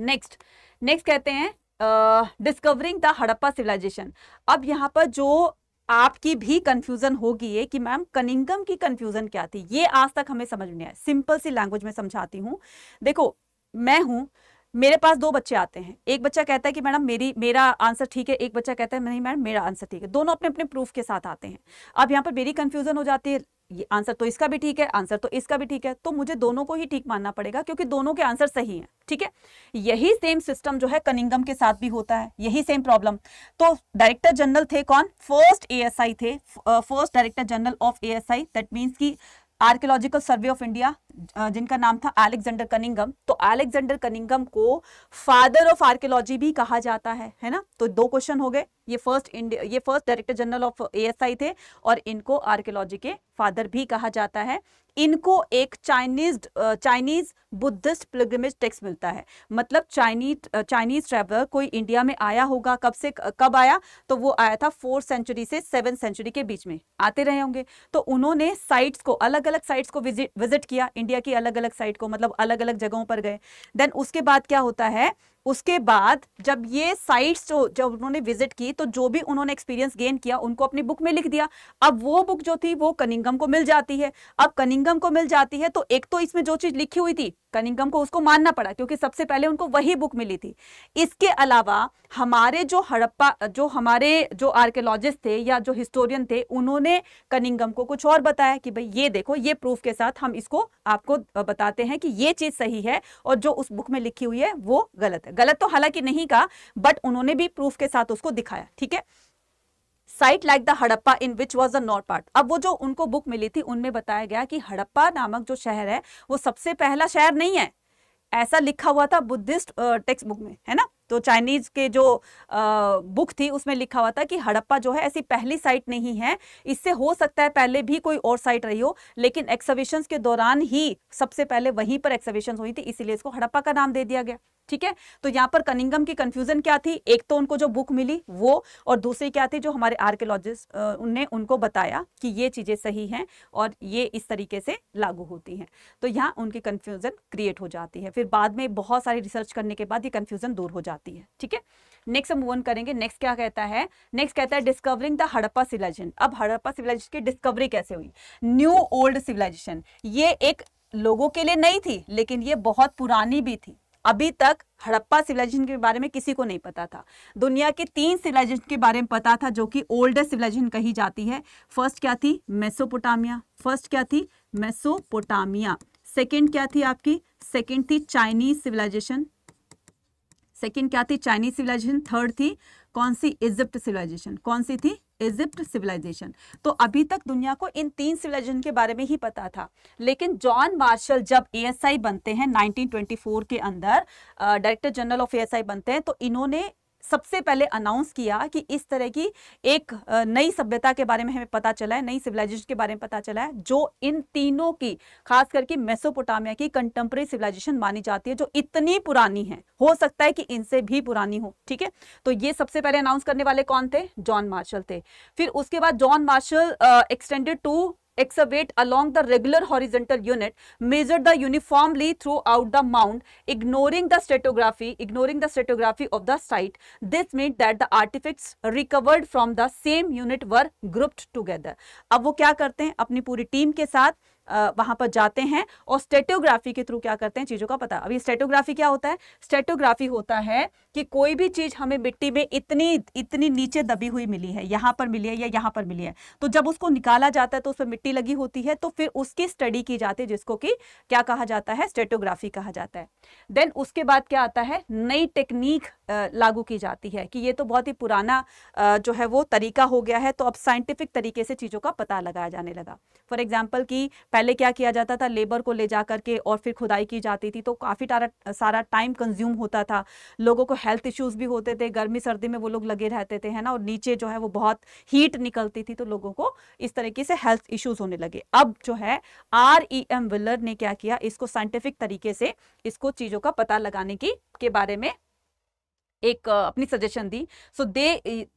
[SPEAKER 1] नेक्स्ट नेक्स्ट कहते हैं डिस्कवरिंग द हड़प्पा सिविलाइजेशन अब यहाँ पर जो आपकी भी कंफ्यूजन होगी ये कि मैम कनिंगम की कंफ्यूजन क्या थी ये आज तक हमें समझ नहीं आया सिंपल सी लैंग्वेज में समझाती हूँ देखो मैं हूँ मेरे पास दो बच्चे आते हैं एक बच्चा कहता है कि मैडम मेरी मेरा आंसर ठीक है एक बच्चा कहता है नहीं मैडम मेरा आंसर ठीक है दोनों अपने अपने प्रूफ के साथ आते हैं अब यहाँ पर मेरी कन्फ्यूजन हो जाती है ये आंसर तो इसका भी ठीक है आंसर तो इसका भी ठीक है तो मुझे दोनों को ही ठीक मानना पड़ेगा क्योंकि दोनों के आंसर सही हैं ठीक है यही सेम सिस्टम जो है कनिंगम के साथ भी होता है यही सेम प्रॉब्लम तो डायरेक्टर जनरल थे कौन फर्स्ट एएसआई थे first director general of ASI that means की आर्कियोलॉजिकल सर्वे ऑफ इंडिया जिनका नाम था एलेक्जेंडर कनिंगम तो एलेक्जेंडर कनिंगम को फादर ऑफ आर्कियोलॉजी भी कहा जाता है है ना तो दो क्वेश्चन हो गए ये फर्स्ट ये first director general of ASI थे और इनको आर्कियोलॉजी के फादर भी कहा जाता है इनको एक Chinese Chinese Buddhist pilgrimage text मिलता है मतलब चाइनीज चाइनीज ट्रेवलर कोई इंडिया में आया होगा कब से कब आया तो वो आया था फोर्थ सेंचुरी से सेवन सेंचुरी के बीच में आते रहे होंगे तो उन्होंने साइट्स को अलग अलग साइट्स को विजिट विजिट किया इंडिया की अलग अलग साइड को मतलब अलग अलग जगहों पर गए देन उसके बाद क्या होता है उसके बाद जब ये साइट्स जो जब उन्होंने विजिट की तो जो भी उन्होंने एक्सपीरियंस गेन किया उनको अपनी बुक में लिख दिया अब वो बुक जो थी वो कनिंगम को मिल जाती है अब कनिंगम को मिल जाती है तो एक तो इसमें जो चीज़ लिखी हुई थी कनिंगम को उसको मानना पड़ा क्योंकि सबसे पहले उनको वही बुक मिली थी इसके अलावा हमारे जो हड़प्पा जो हमारे जो आर्कियोलॉजिस्ट थे या जो हिस्टोरियन थे उन्होंने कनिंगम को कुछ और बताया कि भाई ये देखो ये प्रूफ के साथ हम इसको आपको बताते हैं कि ये चीज़ सही है और जो उस बुक में लिखी हुई है वो गलत है गलत तो हालांकि नहीं कहा बट उन्होंने भी प्रूफ के साथ उसको दिखाया ठीक है site like the Harappa in which was the north part अब वो जो उनको बुक मिली थी उनमें बताया गया कि हड़प्पा नामक जो शहर है वो सबसे पहला शहर नहीं है ऐसा लिखा हुआ था बुद्धिस्ट टेक्स्ट बुक में है ना तो चाइनीज़ के जो आ, बुक थी उसमें लिखा हुआ था कि हड़प्पा जो है ऐसी पहली साइट नहीं है इससे हो सकता है पहले भी कोई और साइट रही हो लेकिन एक्सविशन के दौरान ही सबसे पहले वहीं पर एक्सविशन हुई थी इसीलिए इसको हड़प्पा का नाम दे दिया गया ठीक है तो यहाँ पर कनिंगम की कंफ्यूजन क्या थी एक तो उनको जो बुक मिली वो और दूसरी क्या थी जो हमारे आर्कियोलॉजिस्ट ने उनको बताया कि ये चीज़ें सही हैं और ये इस तरीके से लागू होती हैं तो यहाँ उनकी कन्फ्यूज़न क्रिएट हो जाती है फिर बाद में बहुत सारी रिसर्च करने के बाद ये कंफ्यूजन दूर हो जाती है जाती है ठीक है नेक्स्ट हम वन करेंगे नेक्स्ट क्या कहता है नेक्स्ट कहता है डिस्कवरिंग द हड़प्पा सिविलाइजेशन अब हड़प्पा सिविलाइजेशन की डिस्कवरी कैसे हुई न्यू ओल्ड सिविलाइजेशन ये एक लोगों के लिए नई थी लेकिन ये बहुत पुरानी भी थी अभी तक हड़प्पा सिविलाइजेशन के बारे में किसी को नहीं पता था दुनिया के तीन सिविलाइजेशन के बारे में पता था जो कि ओल्डेस्ट सिविलाइजेशन कही जाती है फर्स्ट क्या थी मेसोपोटामिया फर्स्ट क्या थी मेसोपोटामिया सेकंड क्या थी आपकी सेकंड थी चाइनीज सिविलाइजेशन सेकेंड क्या थी चाइनीज सिविलाइजेशन थर्ड थी कौन सी इजिप्ट सिविलाइजेशन कौन सी थी इजिप्ट सिविलाइजेशन तो अभी तक दुनिया को इन तीन सिविलाइजेशन के बारे में ही पता था लेकिन जॉन मार्शल जब एएसआई बनते हैं 1924 के अंदर डायरेक्टर जनरल ऑफ एएसआई बनते हैं तो इन्होंने सबसे पहले अनाउंस किया कि इस तरह की एक नई सभ्यता के बारे में हमें पता चला है नई सिविलाइजेशन के बारे में पता चला है जो इन तीनों की खास करके मेसोपोटामिया की कंटेम्प्रेरी सिविलाइजेशन मानी जाती है जो इतनी पुरानी है हो सकता है कि इनसे भी पुरानी हो ठीक है तो ये सबसे पहले अनाउंस करने वाले कौन थे जॉन मार्शल थे फिर उसके बाद John Marshall extended to excavate along the regular horizontal unit, measure the uniformly throughout the mound, ignoring the stratigraphy, ignoring the stratigraphy of the site. This means that the artifacts recovered from the same unit were grouped together. अब वो क्या करते हैं अपनी पूरी team के साथ वहां पर जाते हैं और स्टेटोग्राफी के थ्रू क्या करते हैं चीज़ों का पता अभी स्टेटोग्राफी क्या होता है स्टेटोग्राफी होता है कि कोई भी चीज़ हमें मिट्टी में इतनी इतनी नीचे दबी हुई मिली है यहां पर मिली है या यहां पर मिली है तो जब उसको निकाला जाता है तो उसमें मिट्टी लगी होती है तो फिर उसकी स्टडी की जाती है जिसको कि क्या कहा जाता है स्टेटोग्राफी कहा जाता है देन उसके बाद क्या आता है नई टेक्निक लागू की जाती है कि ये तो बहुत ही पुराना जो है वो तरीका हो गया है तो अब साइंटिफिक तरीके से चीज़ों का पता लगाया जाने लगा फॉर एग्जाम्पल की पहले क्या किया जाता था लेबर को ले जा करके और फिर खुदाई की जाती थी तो काफ़ी सारा टाइम कंज्यूम होता था लोगों को हेल्थ इश्यूज भी होते थे गर्मी सर्दी में वो लोग लगे रहते थे है ना और नीचे जो है वो बहुत हीट निकलती थी तो लोगों को इस तरीके से हेल्थ इश्यूज होने लगे अब जो है आर ई एम विलर ने क्या किया इसको साइंटिफिक तरीके से इसको चीज़ों का पता लगाने की के बारे में एक अपनी सजेशन दी so they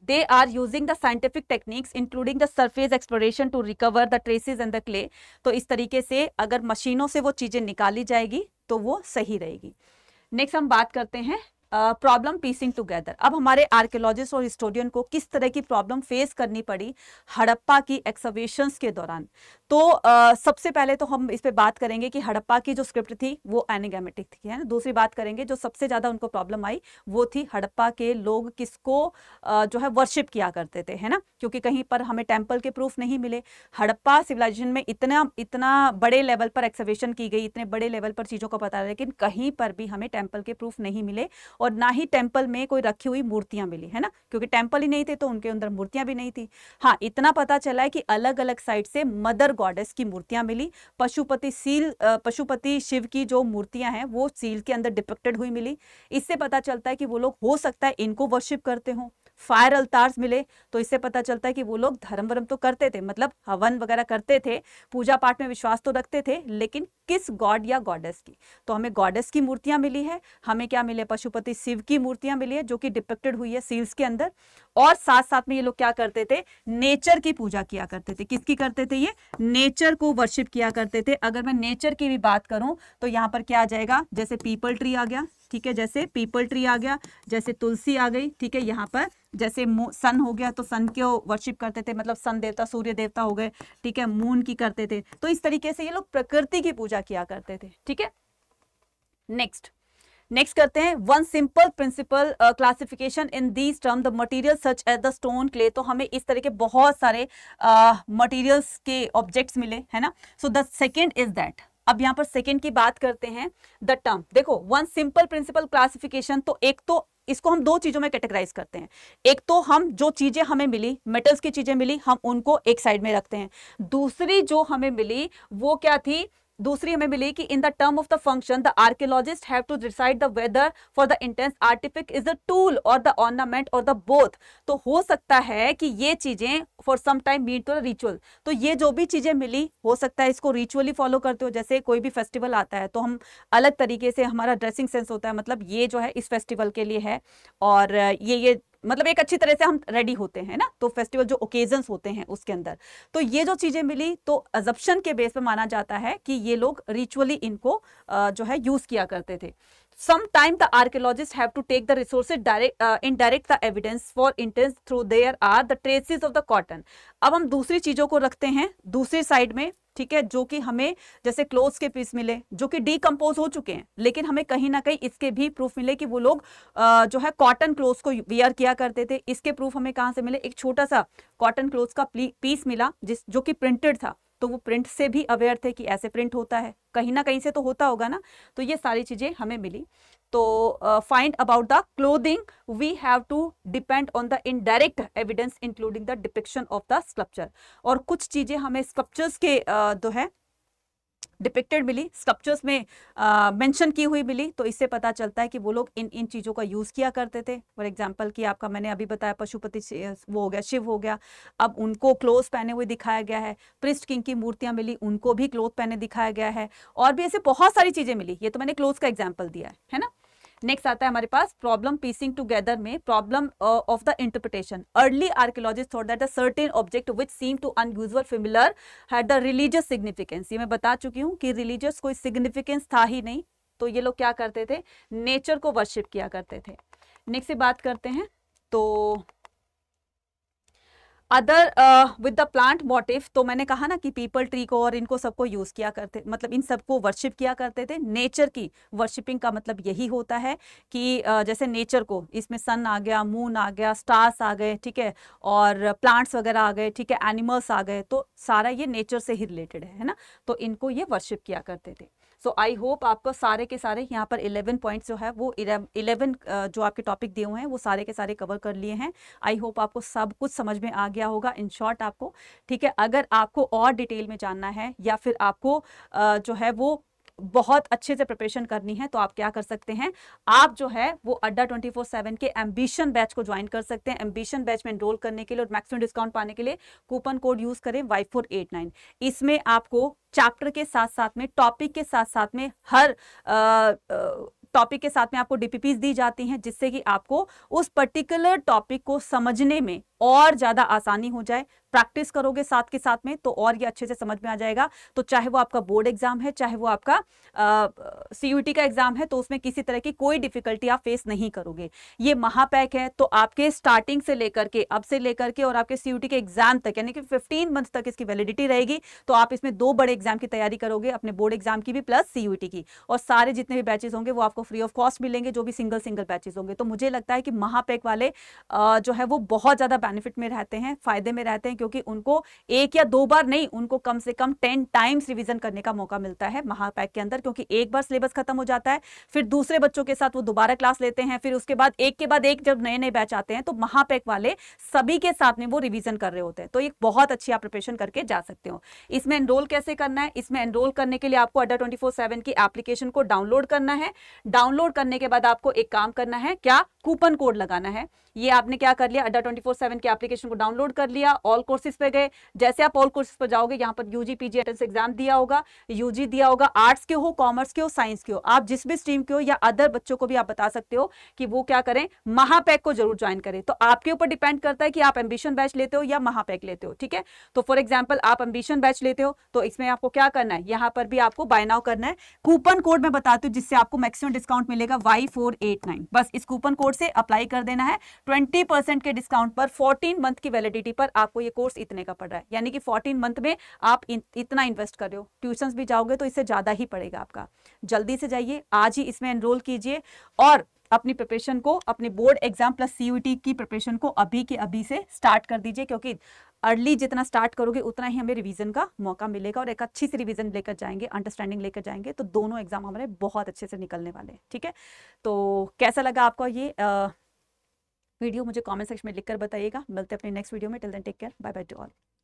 [SPEAKER 1] they are using the scientific techniques including the surface exploration to recover the traces and the clay तो इस तरीके से अगर मशीनों से वो चीज़ें निकाली जाएगी तो वो सही रहेगी नेक्स्ट हम बात करते हैं प्रॉब्लम पीसिंग टुगेदर अब हमारे आर्कियोलॉजिस्ट और हिस्टोरियन को किस तरह की प्रॉब्लम फेस करनी पड़ी हड़प्पा की एक्सवेशंस के दौरान तो आ, सबसे पहले तो हम इस पे बात करेंगे कि हड़प्पा की जो स्क्रिप्ट थी वो एनिगेमेटिक थी है ना दूसरी बात करेंगे जो सबसे ज़्यादा उनको प्रॉब्लम आई वो थी हड़प्पा के लोग किसको आ, जो है वर्शिप किया करते थे है ना क्योंकि कहीं पर हमें टेम्पल के प्रूफ नहीं मिले हड़प्पा सिविलाइजेशन में इतना इतना बड़े लेवल पर एक्सवेशन की गई इतने बड़े लेवल पर चीज़ों को पता लेकिन कहीं पर भी हमें टेम्पल के प्रूफ नहीं मिले और ना ही टेम्पल में कोई रखी हुई मूर्तियां मिली है ना क्योंकि टेम्पल ही नहीं थे तो उनके अंदर मूर्तियां भी नहीं थी हाँ इतना पता चला है कि अलग अलग साइड से मदर गॉडेस की मूर्तियां मिली पशुपति सील पशुपति शिव की जो मूर्तियां हैं वो सील के अंदर डिपेक्टेड हुई मिली इससे पता चलता है कि वो लोग हो सकता है इनको वर्शिप करते हों फायर अल्तार्स मिले तो इससे पता चलता है कि वो लोग धर्म वर्म तो करते थे मतलब हवन वगैरह करते थे पूजा पाठ में विश्वास तो रखते थे लेकिन किस गॉड या गॉडेस की तो हमें गॉडेस की मूर्तियां मिली है हमें क्या मिले पशुपति शिव की मूर्तियां मिली है जो कि डिपेक्टेड हुई है सील्स के अंदर और साथ साथ में ये लोग क्या करते थे नेचर की पूजा किया करते थे किसकी करते थे ये नेचर को वर्शिप किया करते थे अगर मैं नेचर की भी बात करूं तो यहाँ पर क्या आ जाएगा जैसे पीपल ट्री आ गया ठीक है जैसे पीपल ट्री आ गया जैसे तुलसी आ गई ठीक है यहाँ पर जैसे सन हो गया तो सन के वर्शिप करते थे मतलब सन देवता सूर्य देवता हो गए ठीक है मून की करते थे तो इस तरीके से ये लोग प्रकृति की पूजा किया करते थे ठीक है नेक्स्ट नेक्स्ट करते हैं one simple principle classification in these term the material such as the stone clay तो हमें इस तरह के बहुत सारे मटेरियल्स uh, के ऑब्जेक्ट्स मिले है ना so the second is that अब यहां पर सेकेंड की बात करते हैं द टर्म देखो वन सिंपल प्रिंसिपल क्लासिफिकेशन तो एक तो इसको हम दो चीजों में कैटेगराइज करते हैं एक तो हम जो चीजें हमें मिली मेटल्स की चीजें मिली हम उनको एक साइड में रखते हैं दूसरी जो हमें मिली वो क्या थी दूसरी हमें मिली कि in the term of the function the archaeologist have to decide the whether for the intense artefact is the tool और द ऑर्नामेंट और द बोथ तो हो सकता है कि ये चीजें for some time meet to ritual तो ये जो भी चीजें मिली हो सकता है इसको रिचुअली फॉलो करते हो जैसे कोई भी फेस्टिवल आता है तो हम अलग तरीके से हमारा ड्रेसिंग सेंस होता है मतलब ये जो है इस फेस्टिवल के लिए है और ये ये मतलब एक अच्छी तरह से हम रेडी होते हैं ना तो फेस्टिवल जो ओकेजन होते हैं उसके अंदर तो ये जो चीज़ें मिली तो अजप्शन के बेस पर माना जाता है कि ये लोग रिचुअली इनको जो है यूज़ किया करते थे sometime the archaeologists have to take the resources direct uh, indirect the evidence for intents through there are the traces of the cotton अब हम दूसरी चीजों को रखते हैं दूसरी साइड में ठीक है जो कि हमें जैसे क्लोथ्स के पीस मिले जो कि डीकम्पोज हो चुके हैं लेकिन हमें कहीं ना कहीं इसके भी प्रूफ मिले कि वो लोग जो है कॉटन क्लोथ्स को वियर किया करते थे इसके प्रूफ हमें कहाँ से मिले एक छोटा सा कॉटन क्लोथ्स का पीस मिला जिस जो कि प्रिंटेड था तो वो प्रिंट से भी अवेयर थे कि ऐसे प्रिंट होता है कहीं ना कहीं से तो होता होगा ना तो ये सारी चीज़ें हमें मिली तो find about the clothing we have to depend on the indirect evidence including the depiction of the sculpture और कुछ चीज़ें हमें स्कल्पचर्स के uh, जो है डिपिक्टेड मिली स्कल्पचर्स में मेंशन uh, की हुई मिली तो इससे पता चलता है कि वो लोग इन इन चीज़ों का यूज़ किया करते थे फॉर एग्जांपल कि आपका मैंने अभी बताया पशुपति वो हो गया शिव हो गया अब उनको क्लोथ पहने हुए दिखाया गया है प्रिस्ट किंग की मूर्तियां मिली उनको भी क्लोथ पहने दिखाया गया है और भी ऐसे बहुत सारी चीज़ें मिली ये तो मैंने क्लोथ का एग्जाम्पल दिया है, है ना नेक्स्ट आता है हमारे पास प्रॉब्लम पीसिंग टूगेदर में problem of the interpretation early archaeologist thought that the certain object which seem to unusual familiar had the religious significance ये मैं बता चुकी हूँ कि रिलीजियस कोई सिग्निफिकेंस था ही नहीं तो ये लोग क्या करते थे नेचर को वर्शिप किया करते थे नेक्स्ट से बात करते हैं तो other with the plant motif तो मैंने कहा ना कि पीपल ट्री को और इनको सबको यूज किया करते मतलब इन सबको वर्शिप किया करते थे नेचर की वर्शिपिंग का मतलब यही होता है कि uh, जैसे नेचर को इसमें सन आ गया मून आ गया स्टार्स आ गए ठीक है और प्लांट्स वगैरह आ गए ठीक है एनिमल्स आ गए तो सारा ये नेचर से ही रिलेटेड है, है ना तो इनको ये वर्शिप किया करते थे सो आई होप आपको सारे के सारे यहाँ पर 11 पॉइंट्स जो है वो 11 uh, जो आपके टॉपिक दिए हुए हैं वो सारे के सारे कवर कर लिए हैं आई होप आपको सब कुछ समझ में आ गया गया होगा इन शॉर्ट आपको ठीक है अगर आपको और डिटेल में जानना है या फिर आपको जो है वो बहुत अच्छे से प्रिपरेशन करनी है तो आप क्या कर सकते हैं आप जो है वो अड्डा 24/7 के एम्बिशन बैच को ज्वाइन कर सकते हैं एम्बिशन बैच में एनरोल करने के लिए और मैक्सिमम डिस्काउंट पाने के लिए कूपन कोड यूज करें वाई फोर एट नाइन इसमें आपको चैप्टर के साथ साथ में टॉपिक के साथ साथ में हर आ, आ, टॉपिक के साथ में आपको डीपीपीज दी जाती हैं जिससे कि आपको उस पर्टिकुलर टॉपिक को समझने में और ज्यादा आसानी हो जाए प्रैक्टिस करोगे साथ के साथ में तो और ये अच्छे से समझ में आ जाएगा तो चाहे वो आपका बोर्ड एग्जाम है चाहे वो आपका सीयूटी का एग्जाम है तो उसमें किसी तरह की कोई डिफिकल्टी आप फेस नहीं करोगे ये महापैक है तो आपके स्टार्टिंग से लेकर के अब से लेकर के और आपके सीयूटी के एग्जाम तक यानी कि फिफ्टीन मंथ तक इसकी वैलिडिटी रहेगी तो आप इसमें दो बड़े एग्जाम की तैयारी करोगे अपने बोर्ड एग्जाम की भी प्लस सीयूटी की और सारे जितने भी बैचेज होंगे वो आपको फ्री ऑफ कॉस्ट मिलेंगे जो भी सिंगल सिंगल बैचेज होंगे तो मुझे लगता है कि महापैक वाले जो है वो बहुत ज्यादा बेनिफिट में रहते हैं फायदे में रहते हैं क्योंकि उनको एक या दो बार नहीं उनको कम से कम टेन टाइम्स रिविजन करने का मौका मिलता है महापैक के अंदर क्योंकि एक बार सिलेबस खत्म हो जाता है फिर दूसरे बच्चों के साथ वो दोबारा क्लास लेते हैं फिर उसके बाद एक के बाद एक जब नए नए बैच आते हैं तो महापैक वाले सभी के साथ में वो रिविजन कर रहे होते हैं तो एक बहुत अच्छी आप प्रिपरेशन करके जा सकते हो इसमें एनरोल कैसे करना है इसमें एनरोल करने के लिए आपको अड्डा ट्वेंटी की एप्लीकेशन को डाउनलोड करना है डाउनलोड करने के बाद आपको एक काम करना है क्या कूपन कोड लगाना है ये आपने क्या कर लिया अड्डा ट्वेंटी फोर सेवन के एप्लीकेशन को डाउनलोड कर लिया ऑल कोर्सेज पे गए जैसे आप ऑल कोर्सेज पर जाओगे यहाँ पर यूजी पीजी एंट्रेंस एग्जाम दिया होगा यूजी दिया होगा आर्ट्स के हो कॉमर्स के हो साइंस के हो आप जिस भी स्ट्रीम के हो या अदर बच्चों को भी आप बता सकते हो कि वो क्या करें महापैक को जरूर ज्वाइन करें तो आपके ऊपर डिपेंड करता है कि आप एम्बिशन बैच लेते हो या महापैक लेते हो ठीक है तो फॉर एग्जाम्पल आप एम्बिशन बैच लेते हो तो इसमें आपको क्या करना है यहाँ पर भी आपको बाय नाउ करना है कूपन कोड मैं बताती हूँ जिससे आपको मैक्सिमम डिस्काउंट मिलेगा वाई बस इस कूपन कोड कोड से अप्लाई कर देना है ट्वेंटी परसेंट के डिस्काउंट पर फोर्टीन मंथ की वैलिडिटी पर आपको ये कोर्स इतने का पड़ रहा है यानी कि फोर्टीन मंथ में आप इतना इन्वेस्ट कर रहे हो ट्यूशंस भी जाओगे तो इससे ज़्यादा ही पड़ेगा आपका जल्दी से जाइए आज ही इसमें एनरोल कीजिए और अपनी प्रिपरेशन को अपने बोर्ड एग्जाम प्लस सीयूटी की प्रिपरेशन को अभी के अभी से स्टार्ट कर दीजिए क्योंकि अर्ली जितना स्टार्ट करोगे उतना ही हमें रिवीजन का मौका मिलेगा और एक अच्छी सी रिवीजन लेकर जाएंगे अंडरस्टैंडिंग लेकर जाएंगे तो दोनों एग्जाम हमारे बहुत अच्छे से निकलने वाले हैं ठीक है तो कैसा लगा आपको ये आ, वीडियो मुझे कमेंट सेक्शन में लिखकर बताइएगा मिलते हैं अपने नेक्स्ट वीडियो में till then take care bye bye to all